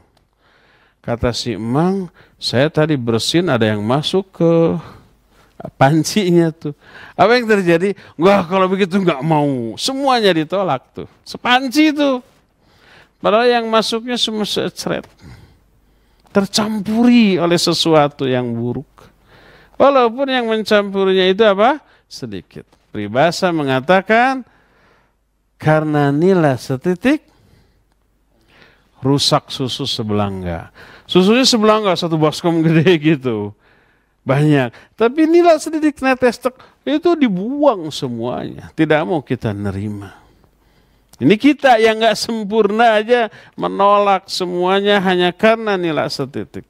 Kata si Emang, saya tadi bersin ada yang masuk ke pancinya tuh. Apa yang terjadi? Wah kalau begitu nggak mau. Semuanya ditolak tuh. Sepanci tuh. Padahal yang masuknya semua secret. Tercampuri oleh sesuatu yang buruk. Walaupun yang mencampurnya itu apa? Sedikit. Pribasa mengatakan, karena nilai setitik, rusak susu sebelangga. Susunya sebelangga satu baskom gede gitu. Banyak. Tapi nilai sedikit netes itu dibuang semuanya. Tidak mau kita nerima. Ini kita yang nggak sempurna aja menolak semuanya hanya karena nilai setitik.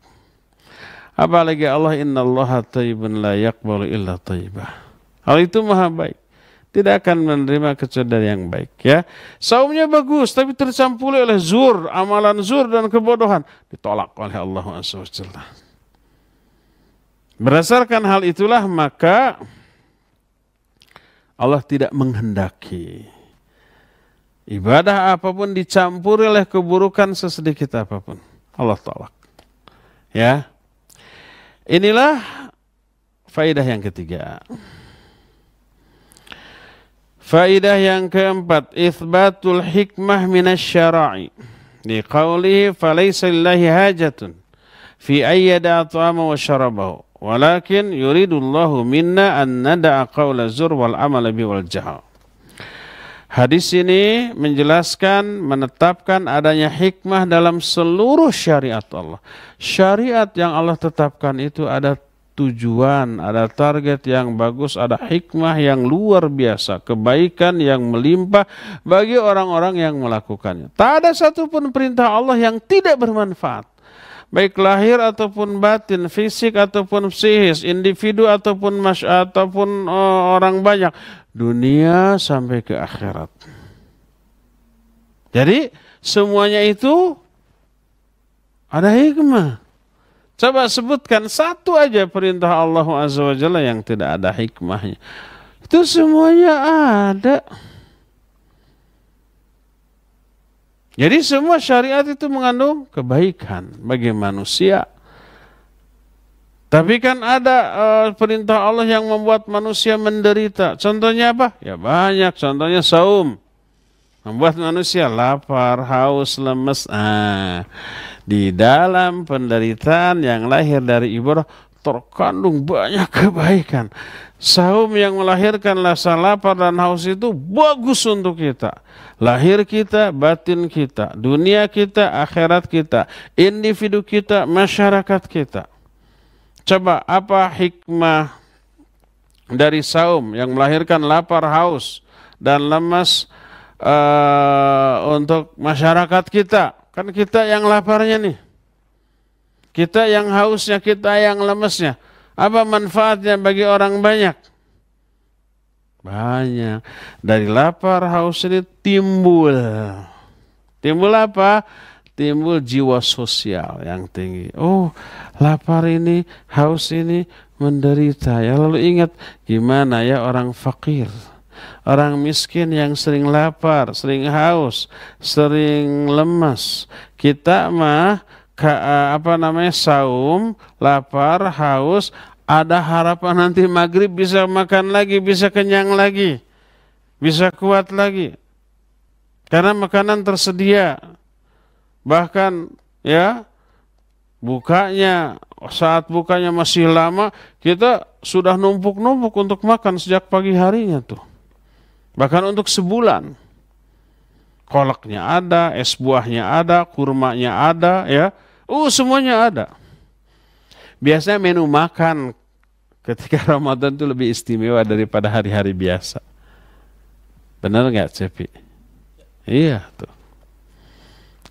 Apalagi Allah inna Allah taibun la yakbalu illa taibah. Hal itu maha baik tidak akan menerima kecuali dari yang baik ya. Saumnya bagus tapi tercampuri oleh zur, amalan zur dan kebodohan ditolak oleh Allah SWT. Berdasarkan hal itulah maka Allah tidak menghendaki ibadah apapun dicampuri oleh keburukan sesedikit apapun. Allah tolak. Ya. Inilah faidah yang ketiga. Faidah yang keempat, isbatul hikmah syara'i. Di qawlihi falaysa lillahi hajatun fi ayyada at'ama wa syarabahu. Walakin yuridullahu minna an nada'a qawla zur wal amal bi wal jahal. Hadis ini menjelaskan, menetapkan adanya hikmah dalam seluruh syariat Allah. Syariat yang Allah tetapkan itu ada tujuan, ada target yang bagus, ada hikmah yang luar biasa, kebaikan yang melimpah bagi orang-orang yang melakukannya. Tak ada satupun perintah Allah yang tidak bermanfaat. Baik lahir ataupun batin, fisik ataupun psikis, individu ataupun ataupun eh, orang banyak, dunia sampai ke akhirat. Jadi semuanya itu ada hikmah. Coba sebutkan satu aja perintah Allah Azza yang tidak ada hikmahnya. Itu semuanya ada. Jadi semua syariat itu mengandung kebaikan bagi manusia. Tapi kan ada eh, perintah Allah yang membuat manusia menderita. Contohnya apa? Ya banyak. Contohnya saum membuat manusia lapar, haus, lemes. Ah, di dalam penderitaan yang lahir dari ibadah terkandung banyak kebaikan. Saum yang melahirkan rasa lapar dan haus itu bagus untuk kita. Lahir kita, batin kita, dunia kita, akhirat kita, individu kita, masyarakat kita. Coba apa hikmah dari saum yang melahirkan lapar, haus, dan lemas, uh, untuk masyarakat kita. Kan kita yang laparnya nih. Kita yang hausnya, kita yang lemesnya. Apa manfaatnya bagi orang banyak? Banyak. Dari lapar haus ini timbul. Timbul apa? Timbul jiwa sosial yang tinggi. Oh, lapar ini, haus ini menderita ya. Lalu ingat gimana ya orang fakir orang miskin yang sering lapar, sering haus, sering lemas. Kita mah eh, apa namanya saum, lapar, haus, ada harapan nanti maghrib bisa makan lagi, bisa kenyang lagi, bisa kuat lagi. Karena makanan tersedia. Bahkan ya bukanya saat bukanya masih lama, kita sudah numpuk-numpuk untuk makan sejak pagi harinya tuh. Bahkan untuk sebulan. Kolaknya ada, es buahnya ada, kurmanya ada, ya. Uh, semuanya ada. Biasanya menu makan ketika Ramadan itu lebih istimewa daripada hari-hari biasa. Benar nggak Cepi? Iya tuh.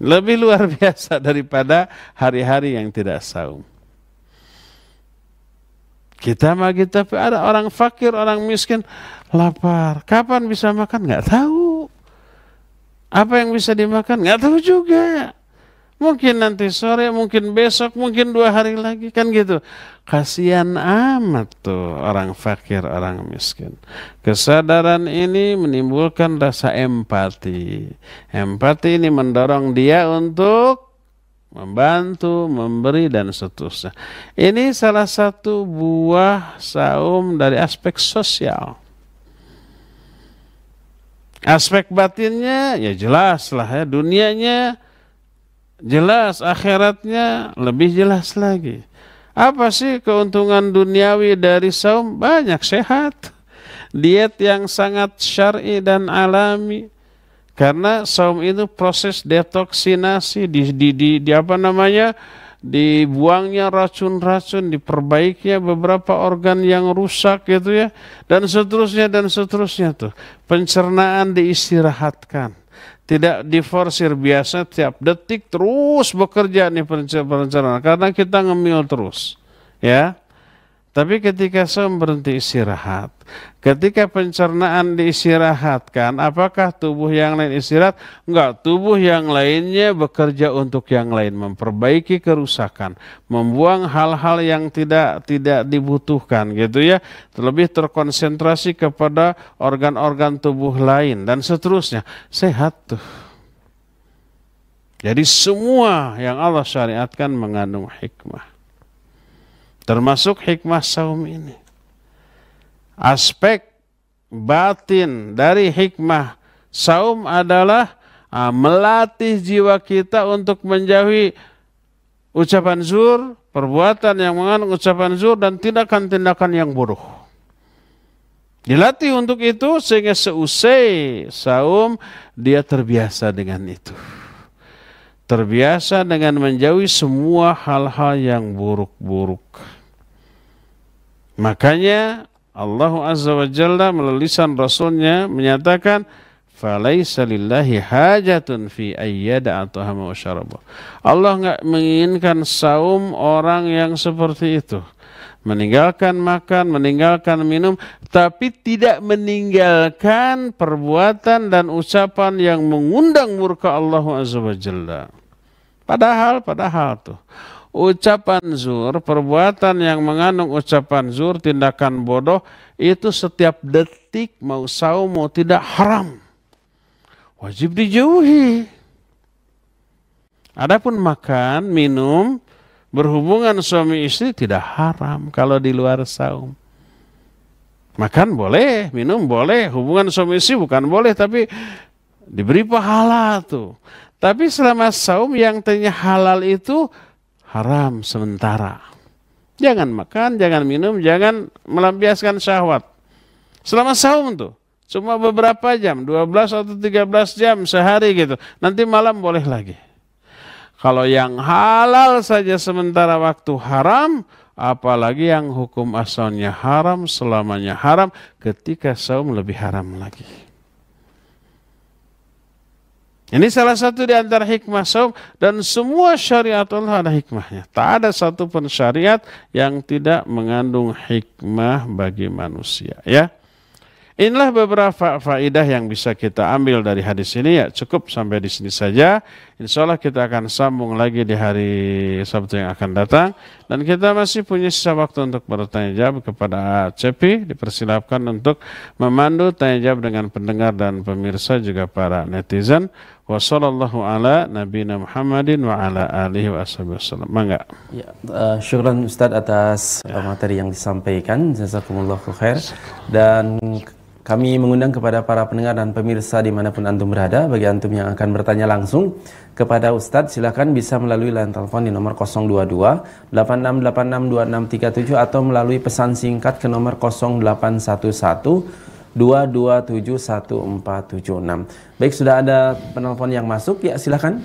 Lebih luar biasa daripada hari-hari yang tidak saum. Kita bagi gitu, tapi ada orang fakir, orang miskin, lapar. Kapan bisa makan? Nggak tahu. Apa yang bisa dimakan? Nggak tahu juga. Mungkin nanti sore, mungkin besok, mungkin dua hari lagi. Kan gitu. Kasihan amat tuh orang fakir, orang miskin. Kesadaran ini menimbulkan rasa empati. Empati ini mendorong dia untuk membantu, memberi dan seterusnya. Ini salah satu buah saum dari aspek sosial. Aspek batinnya ya jelas lah ya, dunianya jelas, akhiratnya lebih jelas lagi. Apa sih keuntungan duniawi dari saum? Banyak sehat. Diet yang sangat syar'i dan alami, karena saum itu proses detoksinasi di, di, di, di apa namanya dibuangnya racun-racun, diperbaikinya beberapa organ yang rusak gitu ya, dan seterusnya dan seterusnya tuh. Pencernaan diistirahatkan, tidak diforsir biasa tiap detik terus bekerja nih pencernaan karena kita ngemil terus, ya. Tapi ketika saum berhenti istirahat, ketika pencernaan diistirahatkan, apakah tubuh yang lain istirahat? Enggak, tubuh yang lainnya bekerja untuk yang lain, memperbaiki kerusakan, membuang hal-hal yang tidak tidak dibutuhkan gitu ya, Terlebih terkonsentrasi kepada organ-organ tubuh lain dan seterusnya. Sehat tuh. Jadi semua yang Allah syariatkan mengandung hikmah. Termasuk hikmah saum ini. Aspek batin dari hikmah saum adalah ah, melatih jiwa kita untuk menjauhi ucapan zur, perbuatan yang mengandung ucapan zur dan tindakan-tindakan yang buruk. Dilatih untuk itu sehingga seusai saum dia terbiasa dengan itu terbiasa dengan menjauhi semua hal-hal yang buruk-buruk. Makanya Allah Azza wa Jalla melalui lisan Rasulnya menyatakan falaisa lillahi hajatun fi ayyada atahama wa Allah nggak menginginkan saum orang yang seperti itu meninggalkan makan, meninggalkan minum, tapi tidak meninggalkan perbuatan dan ucapan yang mengundang murka Allah Azza wa Jalla. Padahal, padahal tuh, ucapan zur, perbuatan yang mengandung ucapan zur, tindakan bodoh, itu setiap detik mau saum mau tidak haram. Wajib dijauhi. Adapun makan, minum, berhubungan suami istri tidak haram kalau di luar saum. Makan boleh, minum boleh, hubungan suami istri bukan boleh tapi diberi pahala tuh. Tapi selama saum yang tanya halal itu haram sementara. Jangan makan, jangan minum, jangan melampiaskan syahwat. Selama saum tuh. Cuma beberapa jam, 12 atau 13 jam sehari gitu. Nanti malam boleh lagi. Kalau yang halal saja sementara waktu haram, apalagi yang hukum asalnya haram, selamanya haram, ketika saum lebih haram lagi. Ini salah satu di antara hikmah saum dan semua syariat Allah ada hikmahnya. Tak ada satu pun syariat yang tidak mengandung hikmah bagi manusia, ya. Inilah beberapa faidah yang bisa kita ambil dari hadis ini ya. Cukup sampai di sini saja. Insya Allah kita akan sambung lagi di hari Sabtu yang akan datang. Dan kita masih punya sisa waktu untuk bertanya jawab kepada Cepi. Dipersilahkan untuk memandu tanya jawab dengan pendengar dan pemirsa juga para netizen. Wassalamualaikum warahmatullahi wabarakatuh. wa ala alihi wa Mangga. Ya, uh, syukran Ustaz atas ya. materi yang disampaikan. Jazakumullah khair. Dan kami mengundang kepada para pendengar dan pemirsa dimanapun antum berada, bagi antum yang akan bertanya langsung kepada Ustadz, silakan bisa melalui layanan telepon di nomor 022 8686 atau melalui pesan singkat ke nomor 0811 2271476. Baik, sudah ada penelpon yang masuk, ya silakan.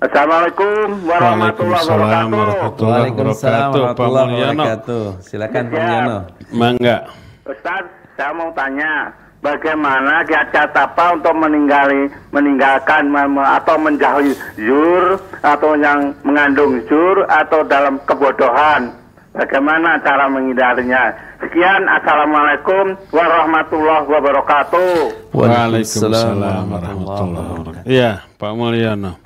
Assalamualaikum warahmatullahi wabarakatuh. Waalaikumsalam warahmatullahi wabarakatuh. Silakan Pak ya. Mangga. Ustadz saya mau tanya bagaimana kiat apa untuk meninggali meninggalkan atau menjauhi jur atau yang mengandung jur atau dalam kebodohan bagaimana cara menghindarinya sekian assalamualaikum warahmatullahi wabarakatuh waalaikumsalam warahmatullahi wabarakatuh ya Pak Mulyono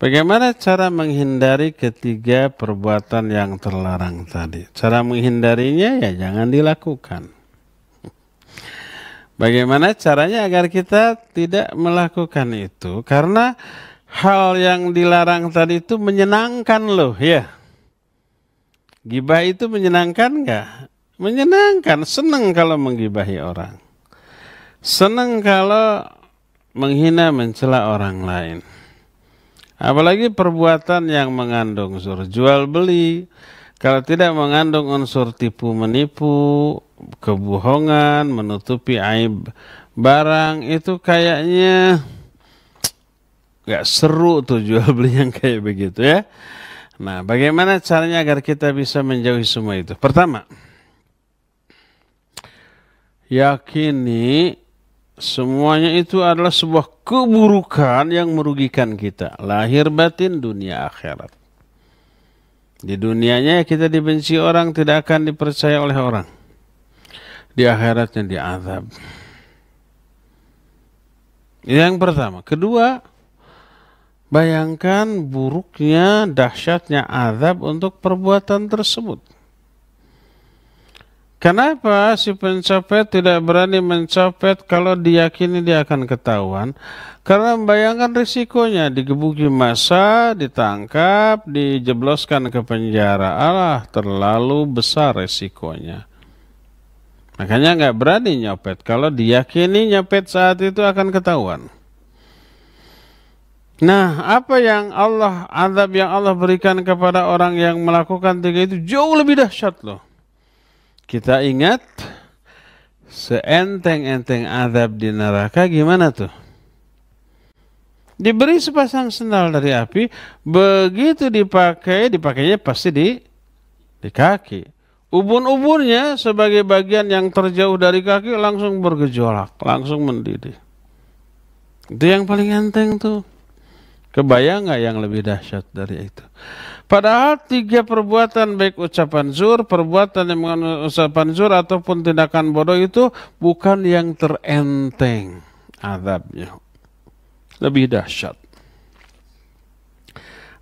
Bagaimana cara menghindari ketiga perbuatan yang terlarang tadi? Cara menghindarinya ya jangan dilakukan. Bagaimana caranya agar kita tidak melakukan itu? Karena hal yang dilarang tadi itu menyenangkan loh ya. Gibah itu menyenangkan nggak? Menyenangkan, seneng kalau menggibahi orang. Seneng kalau menghina mencela orang lain. Apalagi perbuatan yang mengandung unsur jual beli, kalau tidak mengandung unsur tipu menipu, kebohongan, menutupi aib barang itu kayaknya nggak seru tuh jual beli yang kayak begitu ya. Nah, bagaimana caranya agar kita bisa menjauhi semua itu? Pertama, yakini semuanya itu adalah sebuah keburukan yang merugikan kita, lahir batin dunia akhirat. Di dunianya ya kita dibenci orang, tidak akan dipercaya oleh orang di akhiratnya diazab. Yang pertama, kedua, bayangkan buruknya, dahsyatnya azab untuk perbuatan tersebut. Kenapa si pencopet tidak berani mencopet kalau diyakini dia akan ketahuan? Karena membayangkan risikonya digebuki masa, ditangkap, dijebloskan ke penjara. Allah terlalu besar risikonya. Makanya nggak berani nyopet. Kalau diyakini nyopet saat itu akan ketahuan. Nah, apa yang Allah azab yang Allah berikan kepada orang yang melakukan tiga itu jauh lebih dahsyat loh. Kita ingat seenteng-enteng azab di neraka gimana tuh? Diberi sepasang sendal dari api, begitu dipakai, dipakainya pasti di di kaki. Ubun-ubunnya sebagai bagian yang terjauh dari kaki langsung bergejolak, langsung mendidih. Itu yang paling enteng tuh. Kebayang nggak yang lebih dahsyat dari itu? Padahal tiga perbuatan baik ucapan zur, perbuatan yang mengandung ucapan zur ataupun tindakan bodoh itu bukan yang terenteng azabnya. Lebih dahsyat.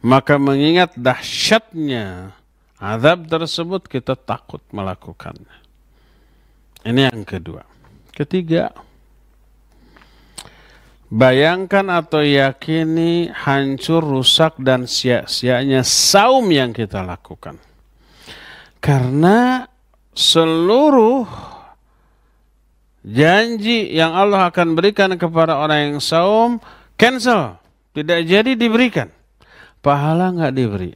Maka mengingat dahsyatnya Azab tersebut kita takut melakukannya. Ini yang kedua. Ketiga, bayangkan atau yakini hancur, rusak, dan sia-sianya saum yang kita lakukan. Karena seluruh janji yang Allah akan berikan kepada orang yang saum, cancel. Tidak jadi diberikan. Pahala nggak diberi.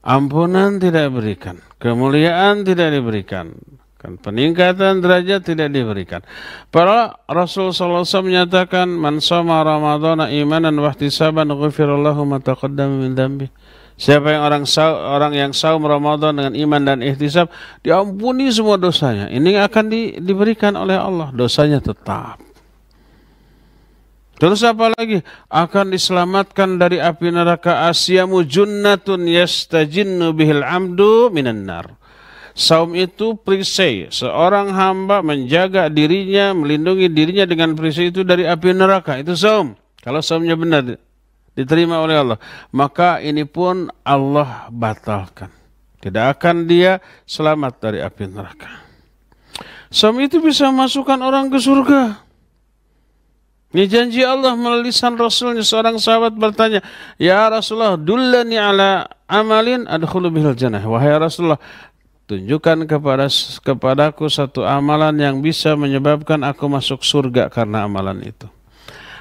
Ampunan tidak diberikan, kemuliaan tidak diberikan, kan peningkatan derajat tidak diberikan. Para Rasul sallallahu alaihi menyatakan man shoma ramadhana imanan wa ihtisaban ghufirallahu ma taqaddama min dhanbi. Siapa yang orang sah orang yang saum Ramadan dengan iman dan ihtisab diampuni semua dosanya. Ini akan di, diberikan oleh Allah, dosanya tetap. Terus apa lagi? Akan diselamatkan dari api neraka asyamu junnatun yastajinnu bihil amdu minan nar. Saum itu perisai. Seorang hamba menjaga dirinya, melindungi dirinya dengan perisai itu dari api neraka. Itu saum. Kalau saumnya benar, diterima oleh Allah. Maka ini pun Allah batalkan. Tidak akan dia selamat dari api neraka. Saum itu bisa masukkan orang ke surga. Ini janji Allah melalui lisan Rasulnya seorang sahabat bertanya, Ya Rasulullah, dullani ala amalin adkhulu bihil jannah. Wahai Rasulullah, tunjukkan kepada kepadaku satu amalan yang bisa menyebabkan aku masuk surga karena amalan itu.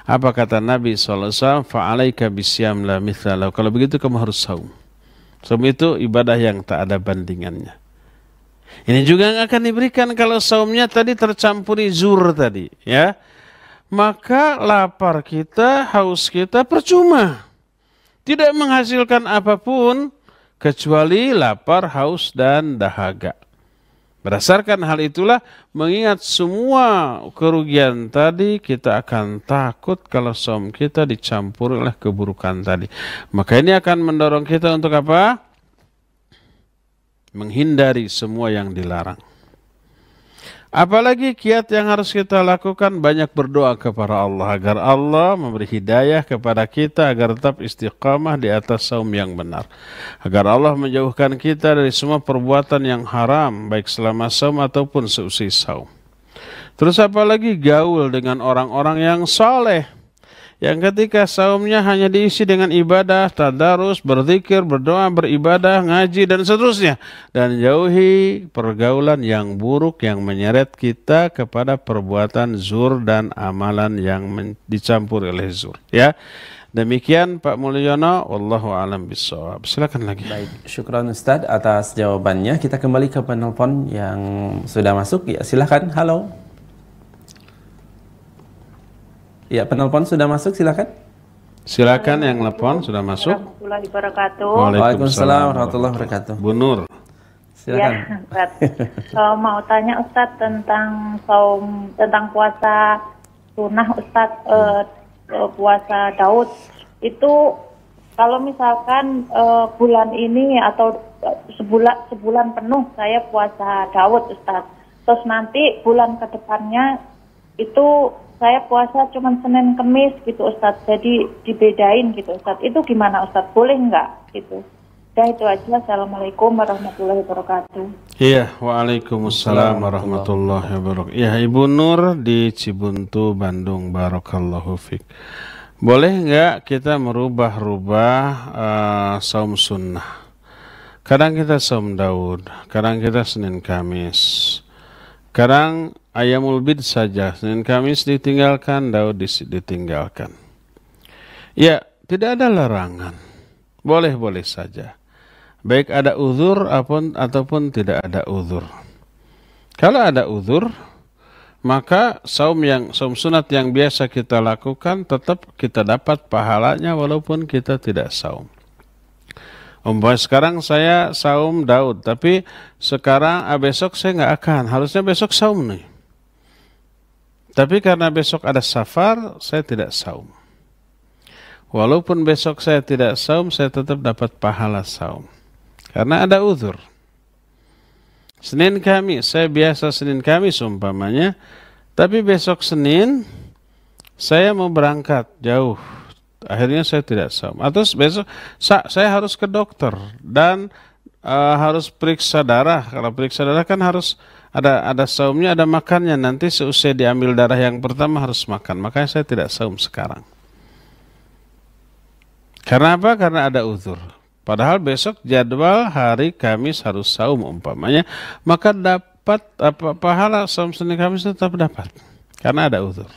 Apa kata Nabi SAW? Fa'alaika bisyam la mithalau. Kalau begitu kamu harus saum. Saum itu ibadah yang tak ada bandingannya. Ini juga yang akan diberikan kalau saumnya tadi tercampuri zur tadi. Ya maka lapar kita, haus kita percuma. Tidak menghasilkan apapun kecuali lapar, haus, dan dahaga. Berdasarkan hal itulah, mengingat semua kerugian tadi, kita akan takut kalau som kita dicampur oleh keburukan tadi. Maka ini akan mendorong kita untuk apa? Menghindari semua yang dilarang. Apalagi kiat yang harus kita lakukan banyak berdoa kepada Allah agar Allah memberi hidayah kepada kita agar tetap istiqamah di atas saum yang benar. Agar Allah menjauhkan kita dari semua perbuatan yang haram baik selama saum ataupun seusai saum. Terus apalagi gaul dengan orang-orang yang soleh yang ketika saumnya hanya diisi dengan ibadah, tadarus, berzikir, berdoa, beribadah, ngaji, dan seterusnya. Dan jauhi pergaulan yang buruk yang menyeret kita kepada perbuatan zur dan amalan yang dicampur oleh zur. Ya. Demikian Pak Mulyono, wallahu alam bisawab. Silakan lagi. Baik, syukran Ustaz atas jawabannya. Kita kembali ke penelpon yang sudah masuk. Ya, silakan. Halo. Ya, penelpon sudah masuk silakan. Silakan yang telepon sudah masuk. Waalaikumsalam warahmatullahi wabarakatuh. Bu Nur. Silakan. Ya, uh, mau tanya Ustadz tentang saum tentang puasa sunnah Ustaz uh, puasa Daud itu kalau misalkan uh, bulan ini atau sebulan sebulan penuh saya puasa Daud Ustadz. Terus nanti bulan kedepannya itu saya puasa cuma Senin Kemis gitu Ustadz, jadi dibedain gitu Ustadz. Itu gimana Ustadz, boleh nggak gitu? Ya itu aja, Assalamualaikum warahmatullahi wabarakatuh. Iya, Waalaikumsalam warahmatullahi wabarakatuh. Iya, Ibu Nur di Cibuntu, Bandung, Barakallahu Fik. Boleh nggak kita merubah-rubah uh, saum sunnah? Kadang kita saum Daud, kadang kita Senin Kamis sekarang ayamul bid saja, Senin Kamis ditinggalkan, Daud ditinggalkan. Ya, tidak ada larangan. Boleh-boleh saja. Baik ada uzur apun, ataupun tidak ada uzur. Kalau ada uzur, maka saum yang saum sunat yang biasa kita lakukan tetap kita dapat pahalanya walaupun kita tidak saum. Umpamanya sekarang saya saum Daud, tapi sekarang ah, besok saya nggak akan. Harusnya besok saum nih. Tapi karena besok ada safar, saya tidak saum. Walaupun besok saya tidak saum, saya tetap dapat pahala saum. Karena ada uzur. Senin kami, saya biasa Senin kami seumpamanya. Tapi besok Senin, saya mau berangkat jauh akhirnya saya tidak sama atau besok sa saya harus ke dokter dan uh, harus periksa darah kalau periksa darah kan harus ada ada saumnya ada makannya nanti seusai diambil darah yang pertama harus makan makanya saya tidak saum sekarang karena apa karena ada uzur padahal besok jadwal hari Kamis harus saum umpamanya maka dapat apa pahala saum Senin Kamis tetap dapat karena ada uzur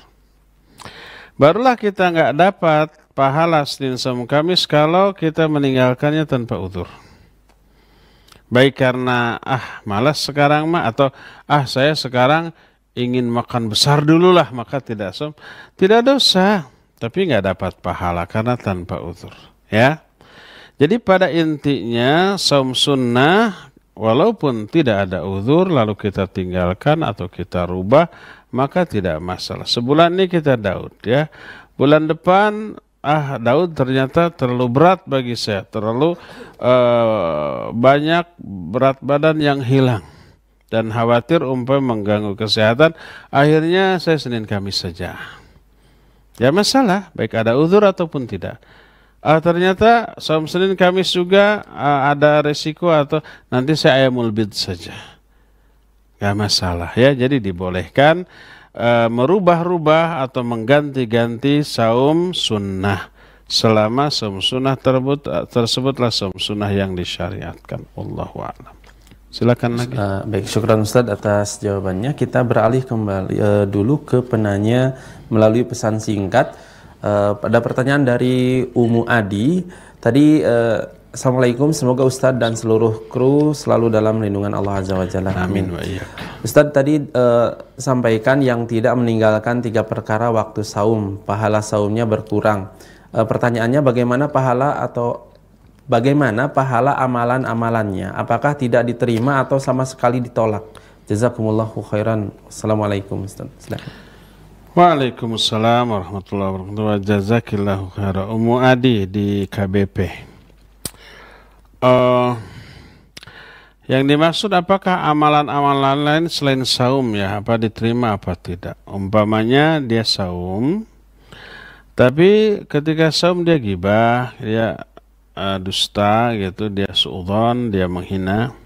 barulah kita nggak dapat pahala Senin Selasa Kamis kalau kita meninggalkannya tanpa utur. Baik karena ah malas sekarang mah atau ah saya sekarang ingin makan besar dulu lah maka tidak som tidak dosa tapi nggak dapat pahala karena tanpa utur ya. Jadi pada intinya saum sunnah walaupun tidak ada udur lalu kita tinggalkan atau kita rubah maka tidak masalah. Sebulan ini kita daud ya. Bulan depan ah Daud ternyata terlalu berat bagi saya, terlalu uh, banyak berat badan yang hilang dan khawatir umpam mengganggu kesehatan, akhirnya saya Senin Kamis saja. Ya masalah, baik ada uzur ataupun tidak. Uh, ternyata Sam Senin Kamis juga uh, ada resiko atau nanti saya ayamul bid saja. Gak masalah ya, jadi dibolehkan Eh, merubah-rubah atau mengganti-ganti saum sunnah selama saum sunnah tersebut eh, tersebutlah saum sunnah yang disyariatkan. Allah a'lam. Silakan lagi. Uh, baik, syukran Ustaz atas jawabannya. Kita beralih kembali uh, dulu ke penanya melalui pesan singkat. Uh, pada pertanyaan dari Umu Adi, tadi uh, Assalamualaikum, semoga Ustadz dan seluruh kru selalu dalam lindungan Allah Azza wa Jalla. Amin. Ustadz tadi uh, sampaikan yang tidak meninggalkan tiga perkara waktu saum, pahala saumnya berkurang. Uh, pertanyaannya bagaimana pahala atau bagaimana pahala amalan-amalannya? Apakah tidak diterima atau sama sekali ditolak? Jazakumullahu khairan. Assalamualaikum Ustadz. Silahkan. Waalaikumsalam warahmatullahi wabarakatuh. Jazakillahu khairan. Umu Adi di KBP uh, yang dimaksud apakah amalan-amalan lain selain saum ya apa diterima apa tidak? Umpamanya dia saum tapi ketika saum dia gibah, dia uh, dusta gitu, dia suudon, dia menghina.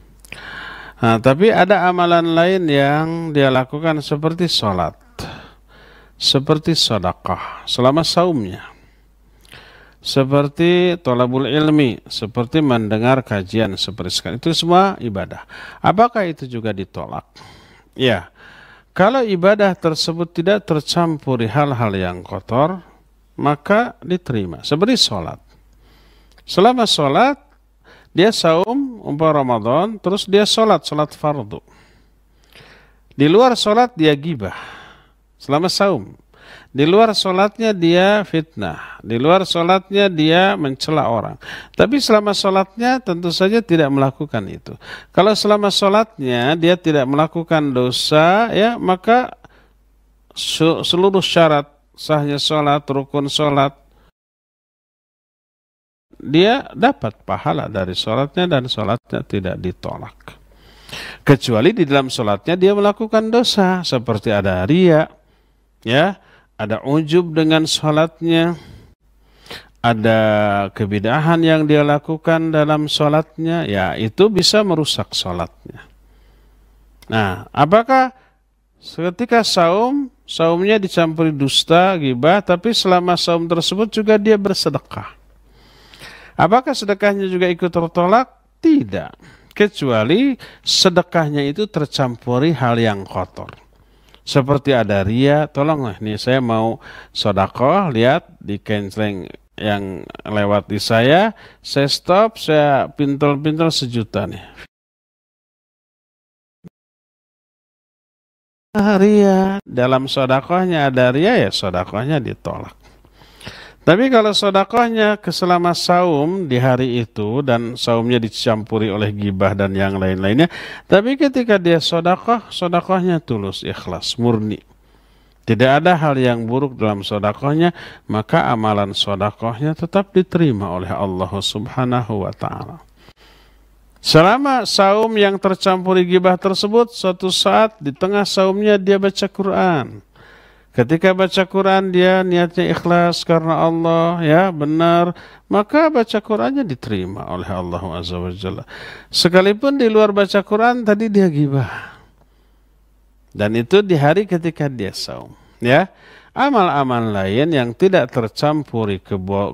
Nah, tapi ada amalan lain yang dia lakukan seperti sholat, seperti sodakah selama saumnya seperti tolabul ilmi, seperti mendengar kajian seperti sekarang. Itu semua ibadah. Apakah itu juga ditolak? Ya, kalau ibadah tersebut tidak tercampuri hal-hal yang kotor, maka diterima. Seperti sholat. Selama sholat, dia saum umpah Ramadan, terus dia sholat, sholat fardu. Di luar sholat dia gibah. Selama saum, di luar sholatnya dia fitnah, di luar sholatnya dia mencela orang. Tapi selama sholatnya tentu saja tidak melakukan itu. Kalau selama sholatnya dia tidak melakukan dosa, ya maka seluruh syarat sahnya sholat, rukun sholat, dia dapat pahala dari sholatnya dan sholatnya tidak ditolak. Kecuali di dalam sholatnya dia melakukan dosa seperti ada riak, ya ada ujub dengan sholatnya, ada kebidahan yang dia lakukan dalam sholatnya, ya itu bisa merusak sholatnya. Nah, apakah ketika saum, saumnya dicampuri dusta, gibah, tapi selama saum tersebut juga dia bersedekah. Apakah sedekahnya juga ikut tertolak? Tidak. Kecuali sedekahnya itu tercampuri hal yang kotor seperti ada ria tolong nih saya mau sodakoh lihat di canceling yang lewat di saya saya stop saya pintol-pintol sejuta nih ah, ria dalam sodakohnya ada ria ya sodakohnya ditolak tapi kalau sodakohnya keselama saum di hari itu dan saumnya dicampuri oleh gibah dan yang lain-lainnya. Tapi ketika dia sodakoh, sodakohnya tulus, ikhlas, murni. Tidak ada hal yang buruk dalam sodakohnya, maka amalan sodakohnya tetap diterima oleh Allah subhanahu wa ta'ala. Selama saum yang tercampuri gibah tersebut, suatu saat di tengah saumnya dia baca Quran. Ketika baca Quran dia niatnya ikhlas karena Allah ya benar maka baca Qurannya diterima oleh Allah Azza wa Jalla. Sekalipun di luar baca Quran tadi dia gibah. Dan itu di hari ketika dia saum ya. Amal-amal lain yang tidak tercampuri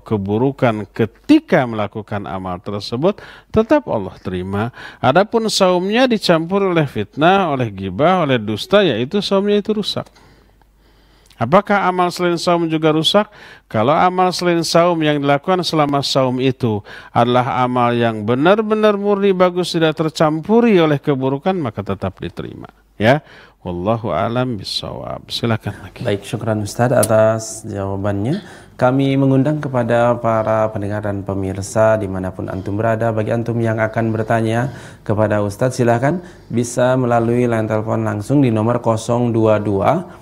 keburukan ketika melakukan amal tersebut tetap Allah terima. Adapun saumnya dicampur oleh fitnah, oleh gibah, oleh dusta yaitu saumnya itu rusak. Apakah amal selain saum juga rusak? Kalau amal selain saum yang dilakukan selama saum itu adalah amal yang benar-benar murni bagus tidak tercampuri oleh keburukan maka tetap diterima. Ya, Wallahu alam bisawab. Silakan lagi. Baik, syukran Ustaz atas jawabannya. Kami mengundang kepada para pendengar dan pemirsa dimanapun antum berada. Bagi antum yang akan bertanya kepada Ustadz, silahkan bisa melalui line telepon langsung di nomor 022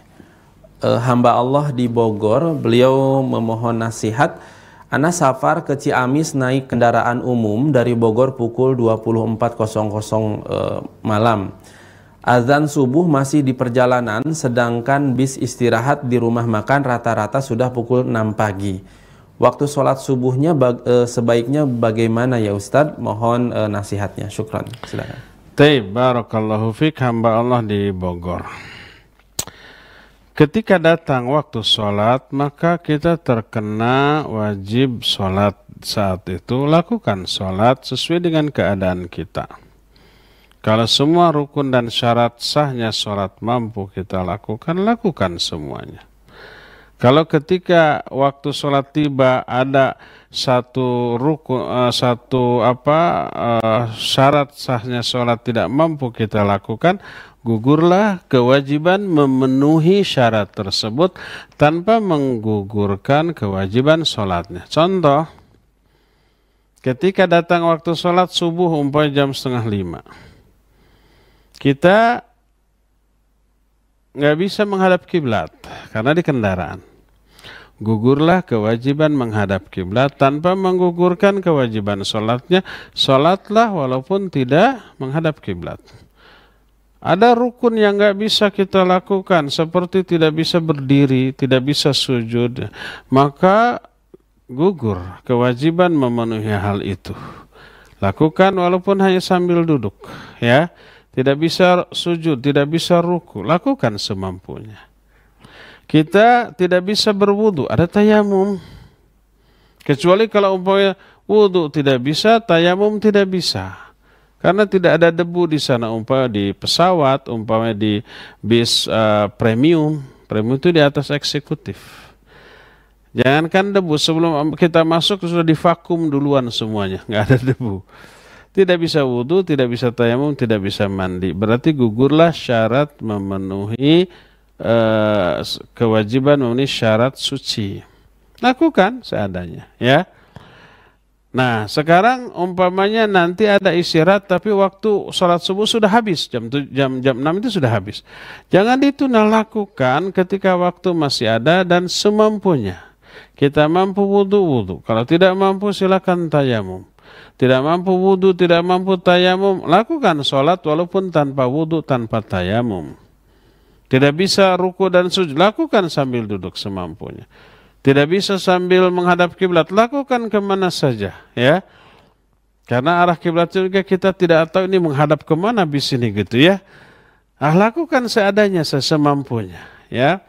Eh, hamba Allah di Bogor, beliau memohon nasihat. Ana safar ke Ciamis naik kendaraan umum dari Bogor pukul 24.00 eh, malam. Azan subuh masih di perjalanan sedangkan bis istirahat di rumah makan rata-rata sudah pukul 6 pagi. Waktu sholat subuhnya eh, sebaiknya bagaimana ya Ustadz? Mohon nasihatnya. Syukran. Silakan. Baik, barakallahu fik hamba Allah di Bogor. Ketika datang waktu sholat, maka kita terkena wajib sholat saat itu. Lakukan sholat sesuai dengan keadaan kita. Kalau semua rukun dan syarat sahnya sholat mampu kita lakukan, lakukan semuanya. Kalau ketika waktu sholat tiba ada satu rukun, eh, satu apa eh, syarat sahnya sholat tidak mampu kita lakukan, gugurlah kewajiban memenuhi syarat tersebut tanpa menggugurkan kewajiban sholatnya. Contoh, ketika datang waktu sholat subuh umpamanya jam setengah lima, kita nggak bisa menghadap kiblat karena di kendaraan. Gugurlah kewajiban menghadap kiblat tanpa menggugurkan kewajiban sholatnya. Sholatlah walaupun tidak menghadap kiblat. Ada rukun yang nggak bisa kita lakukan, seperti tidak bisa berdiri, tidak bisa sujud, maka gugur kewajiban memenuhi hal itu. Lakukan walaupun hanya sambil duduk, ya. Tidak bisa sujud, tidak bisa ruku, lakukan semampunya. Kita tidak bisa berwudu, ada tayamum. Kecuali kalau umpamanya wudu tidak bisa, tayamum tidak bisa karena tidak ada debu di sana umpamanya di pesawat umpamanya di bis uh, premium premium itu di atas eksekutif jangankan debu sebelum kita masuk sudah divakum duluan semuanya nggak ada debu tidak bisa wudhu, tidak bisa tayamum, tidak bisa mandi. Berarti gugurlah syarat memenuhi uh, kewajiban memenuhi syarat suci. Lakukan seadanya, ya. Nah sekarang umpamanya nanti ada istirahat tapi waktu sholat subuh sudah habis jam jam jam enam itu sudah habis. Jangan ditunda lakukan ketika waktu masih ada dan semampunya. Kita mampu wudhu wudhu. Kalau tidak mampu silakan tayamum. Tidak mampu wudhu, tidak mampu tayamum. Lakukan sholat walaupun tanpa wudhu, tanpa tayamum. Tidak bisa ruku dan sujud. Lakukan sambil duduk semampunya. Tidak bisa sambil menghadap kiblat, lakukan kemana saja, ya. Karena arah kiblat juga kita tidak tahu ini menghadap kemana Di sini gitu ya. Ah lakukan seadanya sesemampunya, ya.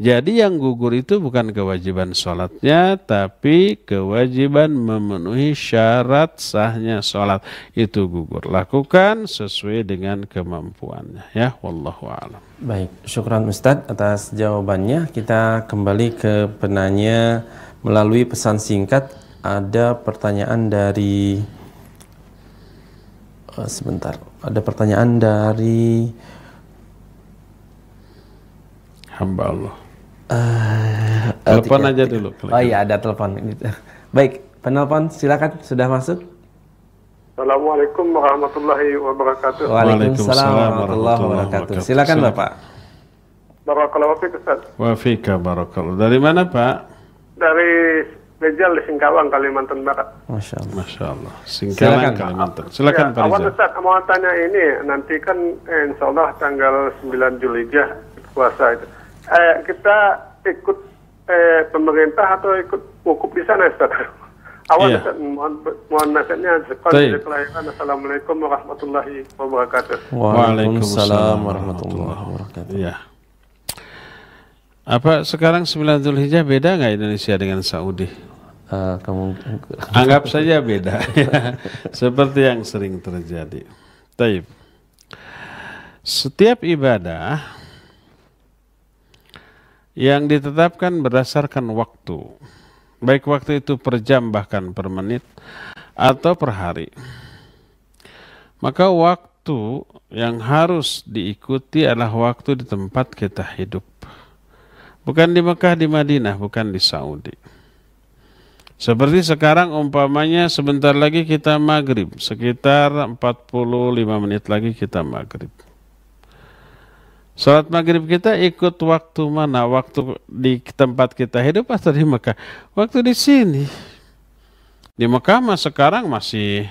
Jadi yang gugur itu bukan kewajiban sholatnya, tapi kewajiban memenuhi syarat sahnya sholat itu gugur. Lakukan sesuai dengan kemampuannya. Ya, wallahu a'lam. Baik, syukran Ustadz atas jawabannya. Kita kembali ke penanya melalui pesan singkat. Ada pertanyaan dari eh, sebentar. Ada pertanyaan dari hamba Allah. Eh, eh, telepon aja dulu. Oh iya ada telepon. Eh, baik, penelpon silakan sudah masuk. Assalamualaikum warahmatullahi wabarakatuh. Waalaikumsalam warahmatullahi wabarakatuh. Silakan Bapak. Barakallahu fiik Ustaz. Wa Dari mana Pak? Dari Rizal di Singkawang, Kalimantan Barat. Masya Allah. Masya Allah. Singkawang, Silakan. Kalimantan. Silakan ya, Pak Rizal. saya Ustaz, mau tanya ini, nanti kan eh, insya Allah tanggal 9 Juli puasa itu eh, kita ikut eh, pemerintah atau ikut hukum di sana Ustaz? Iya. Awal yeah. Ustaz, mohon, mohon nasihatnya. Assalamualaikum warahmatullahi wabarakatuh. Waalaikumsalam warahmatullahi wabarakatuh. Ya. Apa sekarang 9 Zulhijjah beda nggak Indonesia dengan Saudi? Uh, kamu... Anggap saja beda. Seperti yang sering terjadi. Taib. Setiap ibadah yang ditetapkan berdasarkan waktu. Baik waktu itu per jam bahkan per menit atau per hari. Maka waktu yang harus diikuti adalah waktu di tempat kita hidup. Bukan di Mekah, di Madinah, bukan di Saudi. Seperti sekarang umpamanya sebentar lagi kita maghrib, sekitar 45 menit lagi kita maghrib. Sholat maghrib kita ikut waktu mana? Waktu di tempat kita hidup atau di Mekah? Waktu di sini. Di Mekah mas sekarang masih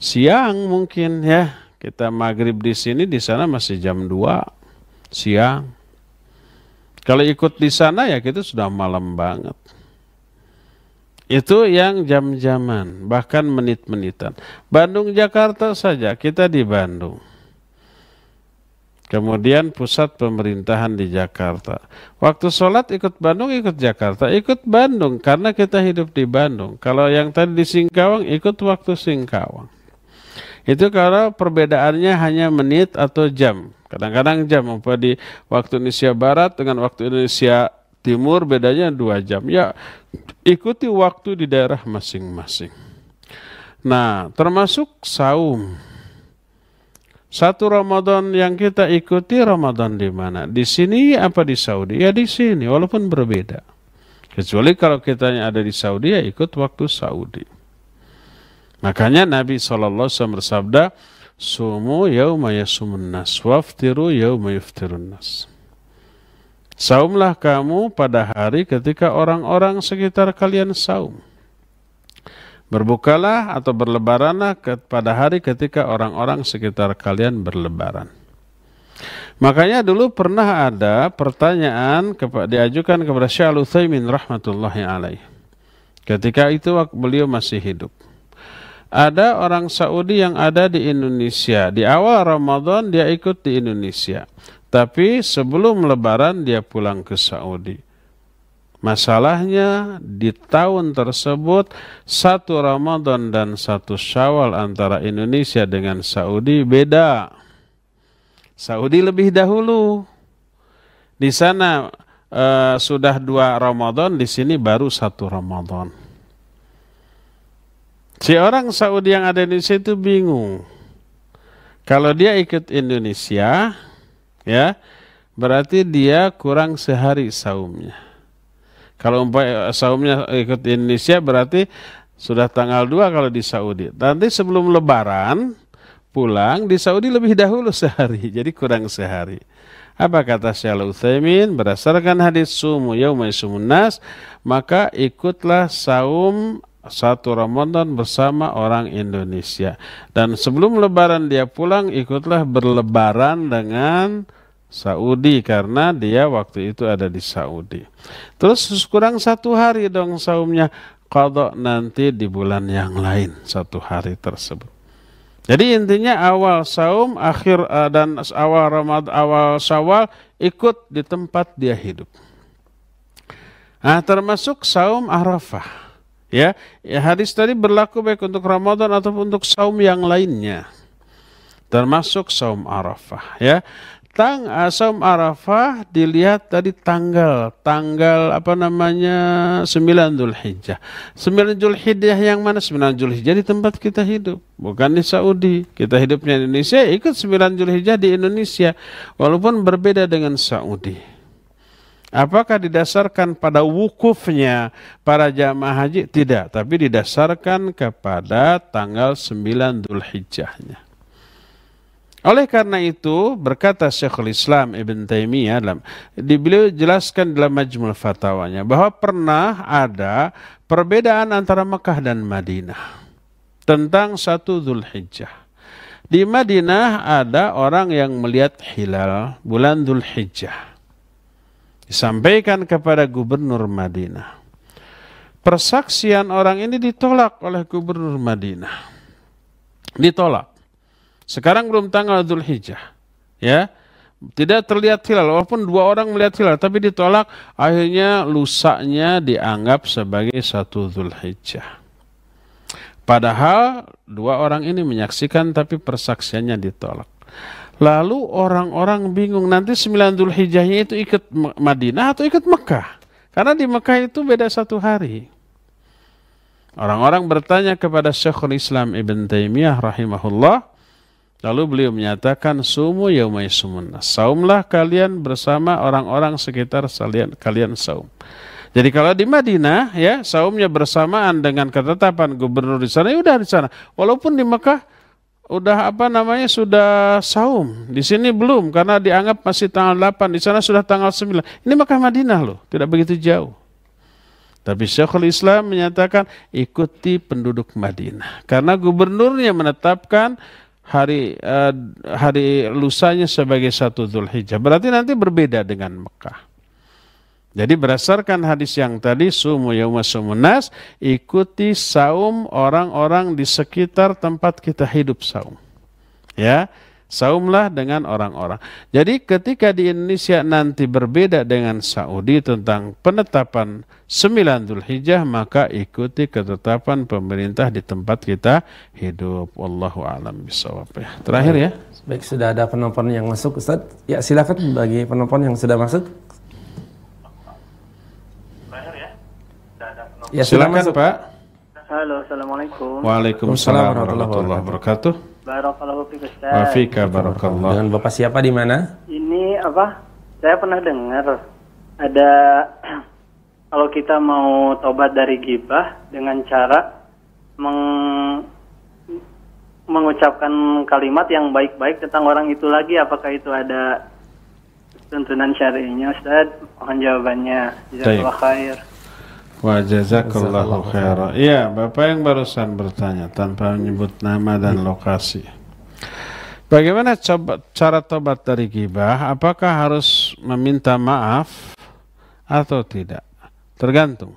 siang mungkin ya. Kita maghrib di sini, di sana masih jam 2 siang. Kalau ikut di sana ya kita sudah malam banget. Itu yang jam-jaman, bahkan menit-menitan. Bandung, Jakarta saja, kita di Bandung Kemudian pusat pemerintahan di Jakarta. Waktu sholat ikut Bandung, ikut Jakarta, ikut Bandung karena kita hidup di Bandung. Kalau yang tadi di Singkawang, ikut waktu Singkawang. Itu kalau perbedaannya hanya menit atau jam. Kadang-kadang jam, Mau di waktu Indonesia Barat dengan waktu Indonesia Timur bedanya dua jam. Ya ikuti waktu di daerah masing-masing. Nah, termasuk saum. Satu Ramadan yang kita ikuti Ramadan di mana? Di sini apa di Saudi? Ya di sini, walaupun berbeda. Kecuali kalau kita yang ada di Saudi ya ikut waktu Saudi. Makanya Nabi SAW bersabda, Sumu yauma yasumun nas, waftiru yauma yuftirun nas. Saumlah kamu pada hari ketika orang-orang sekitar kalian saum. Berbukalah atau berlebaranlah pada hari ketika orang-orang sekitar kalian berlebaran. Makanya dulu pernah ada pertanyaan diajukan kepada Syekh al rahmatullahi alaih. Ketika itu beliau masih hidup. Ada orang Saudi yang ada di Indonesia. Di awal Ramadan dia ikut di Indonesia. Tapi sebelum lebaran dia pulang ke Saudi. Masalahnya di tahun tersebut satu Ramadan dan satu Syawal antara Indonesia dengan Saudi beda. Saudi lebih dahulu. Di sana eh, sudah dua Ramadan, di sini baru satu Ramadan. Si orang Saudi yang ada di Indonesia itu bingung. Kalau dia ikut Indonesia, ya berarti dia kurang sehari saumnya kalau umpah eh, saumnya ikut Indonesia berarti sudah tanggal 2 kalau di Saudi. Nanti sebelum lebaran pulang di Saudi lebih dahulu sehari, jadi kurang sehari. Apa kata Syekh Uthaymin? Berdasarkan hadis sumu yaumai sumunas, maka ikutlah saum satu Ramadan bersama orang Indonesia. Dan sebelum lebaran dia pulang, ikutlah berlebaran dengan Saudi karena dia waktu itu ada di Saudi. Terus kurang satu hari dong saumnya kodok nanti di bulan yang lain satu hari tersebut. Jadi intinya awal saum akhir eh, dan awal Ramad awal sawal ikut di tempat dia hidup. Nah, termasuk saum Arafah. Ya, ya hadis tadi berlaku baik untuk Ramadan ataupun untuk saum yang lainnya termasuk saum Arafah ya. Tang asam arafah dilihat tadi tanggal tanggal apa namanya 9 Zulhijjah 9 Zulhijjah yang mana 9 Zulhijjah di tempat kita hidup bukan di Saudi kita hidupnya di Indonesia ikut 9 Zulhijjah di Indonesia walaupun berbeda dengan Saudi Apakah didasarkan pada wukufnya para jamaah haji? Tidak, tapi didasarkan kepada tanggal 9 Hijjahnya. Oleh karena itu berkata Syekhul Islam Ibn Taimiyah dalam di beliau jelaskan dalam Majmul Fatawanya bahwa pernah ada perbedaan antara Mekah dan Madinah tentang satu Zulhijjah. Di Madinah ada orang yang melihat hilal bulan Zulhijjah. Disampaikan kepada gubernur Madinah. Persaksian orang ini ditolak oleh gubernur Madinah. Ditolak sekarang belum tanggal Dhul Hijjah. Ya, tidak terlihat hilal walaupun dua orang melihat hilal tapi ditolak akhirnya lusaknya dianggap sebagai satu Zulhijjah. Padahal dua orang ini menyaksikan tapi persaksiannya ditolak. Lalu orang-orang bingung nanti sembilan Zulhijjahnya itu ikut Madinah atau ikut Mekah? Karena di Mekah itu beda satu hari. Orang-orang bertanya kepada Syekhul Islam Ibn Taimiyah rahimahullah, Lalu beliau menyatakan sumu yaumai sumunna. Saumlah kalian bersama orang-orang sekitar kalian kalian saum. Jadi kalau di Madinah ya saumnya bersamaan dengan ketetapan gubernur di sana ya udah di sana. Walaupun di Mekah udah apa namanya sudah saum. Di sini belum karena dianggap masih tanggal 8, di sana sudah tanggal 9. Ini Mekah Madinah loh, tidak begitu jauh. Tapi Syekhul Islam menyatakan ikuti penduduk Madinah karena gubernurnya menetapkan hari uh, hari lusanya sebagai satu Zulhijjah. Berarti nanti berbeda dengan Mekah. Jadi berdasarkan hadis yang tadi sumu yauma nas ikuti saum orang-orang di sekitar tempat kita hidup saum. Ya. Saumlah dengan orang-orang. Jadi ketika di Indonesia nanti berbeda dengan Saudi tentang penetapan 9 Dzulhijjah maka ikuti ketetapan pemerintah di tempat kita hidup. Wallahu alam bisawab. Ya, terakhir ya. Baik, sudah ada penonton yang masuk Ustaz. Ya, silakan bagi penonton yang sudah masuk. Terakhir ya. Ya, silakan, silakan Pak. Halo, Assalamualaikum. Waalaikumsalam warahmatullahi wabarakatuh. Barakallahu fiik Wafika Dengan Bapak siapa di mana? Ini apa? Saya pernah dengar ada kalau kita mau tobat dari gibah dengan cara meng, mengucapkan kalimat yang baik-baik tentang orang itu lagi apakah itu ada tuntunan syariahnya Ustaz? Mohon jawabannya. Jazakallahu khair. Wa jazakallahu khairan. Iya, Bapak yang barusan bertanya tanpa menyebut nama dan lokasi. Bagaimana coba, cara tobat dari gibah? Apakah harus meminta maaf atau tidak? Tergantung.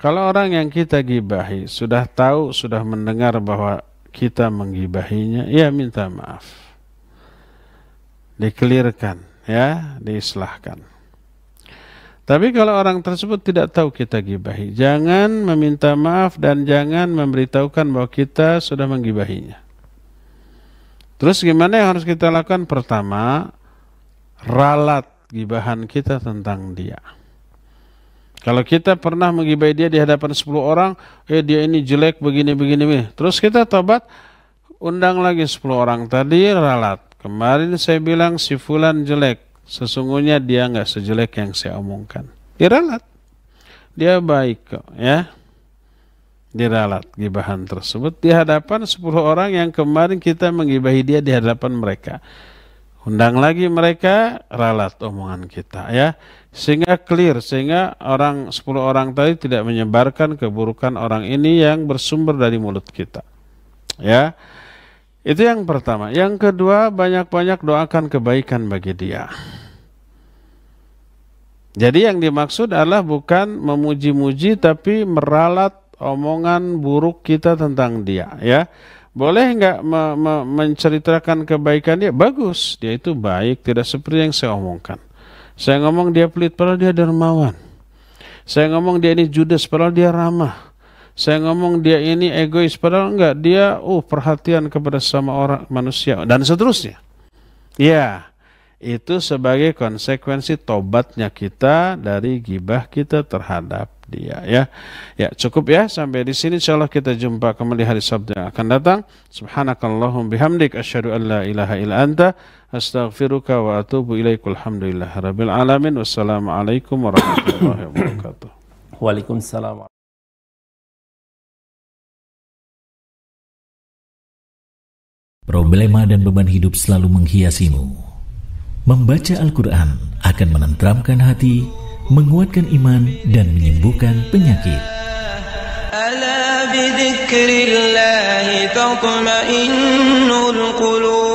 Kalau orang yang kita gibahi sudah tahu, sudah mendengar bahwa kita menggibahinya, ya minta maaf. Dikelirkan, ya, diislahkan. Tapi kalau orang tersebut tidak tahu kita gibahi, jangan meminta maaf dan jangan memberitahukan bahwa kita sudah menggibahinya. Terus gimana yang harus kita lakukan? Pertama, ralat gibahan kita tentang dia. Kalau kita pernah menggibahi dia di hadapan 10 orang, eh dia ini jelek begini begini Terus kita tobat, undang lagi 10 orang tadi ralat. Kemarin saya bilang si fulan jelek, Sesungguhnya dia nggak sejelek yang saya omongkan. Diralat. Dia baik kok, ya. Diralat gibahan tersebut di hadapan 10 orang yang kemarin kita menggibahi dia di hadapan mereka. Undang lagi mereka ralat omongan kita ya sehingga clear sehingga orang sepuluh orang tadi tidak menyebarkan keburukan orang ini yang bersumber dari mulut kita. Ya. Itu yang pertama. Yang kedua, banyak-banyak doakan kebaikan bagi dia. Jadi yang dimaksud adalah bukan memuji-muji tapi meralat omongan buruk kita tentang dia, ya. Boleh nggak me me menceritakan kebaikan dia? Bagus, dia itu baik, tidak seperti yang saya omongkan. Saya ngomong dia pelit, padahal dia dermawan. Saya ngomong dia ini judes, padahal dia ramah saya ngomong dia ini egois padahal enggak dia uh perhatian kepada sama orang manusia dan seterusnya ya itu sebagai konsekuensi tobatnya kita dari gibah kita terhadap dia ya ya cukup ya sampai di sini insyaallah kita jumpa kembali hari Sabtu yang akan datang subhanakallahum bihamdik asyhadu alla ilaha illa anta astaghfiruka wa atubu ilaikal hamdulillahi rabbil alamin wassalamualaikum warahmatullahi wabarakatuh Waalaikumsalam Problema dan beban hidup selalu menghiasimu. Membaca Al-Quran akan menentramkan hati, menguatkan iman, dan menyembuhkan penyakit. Ala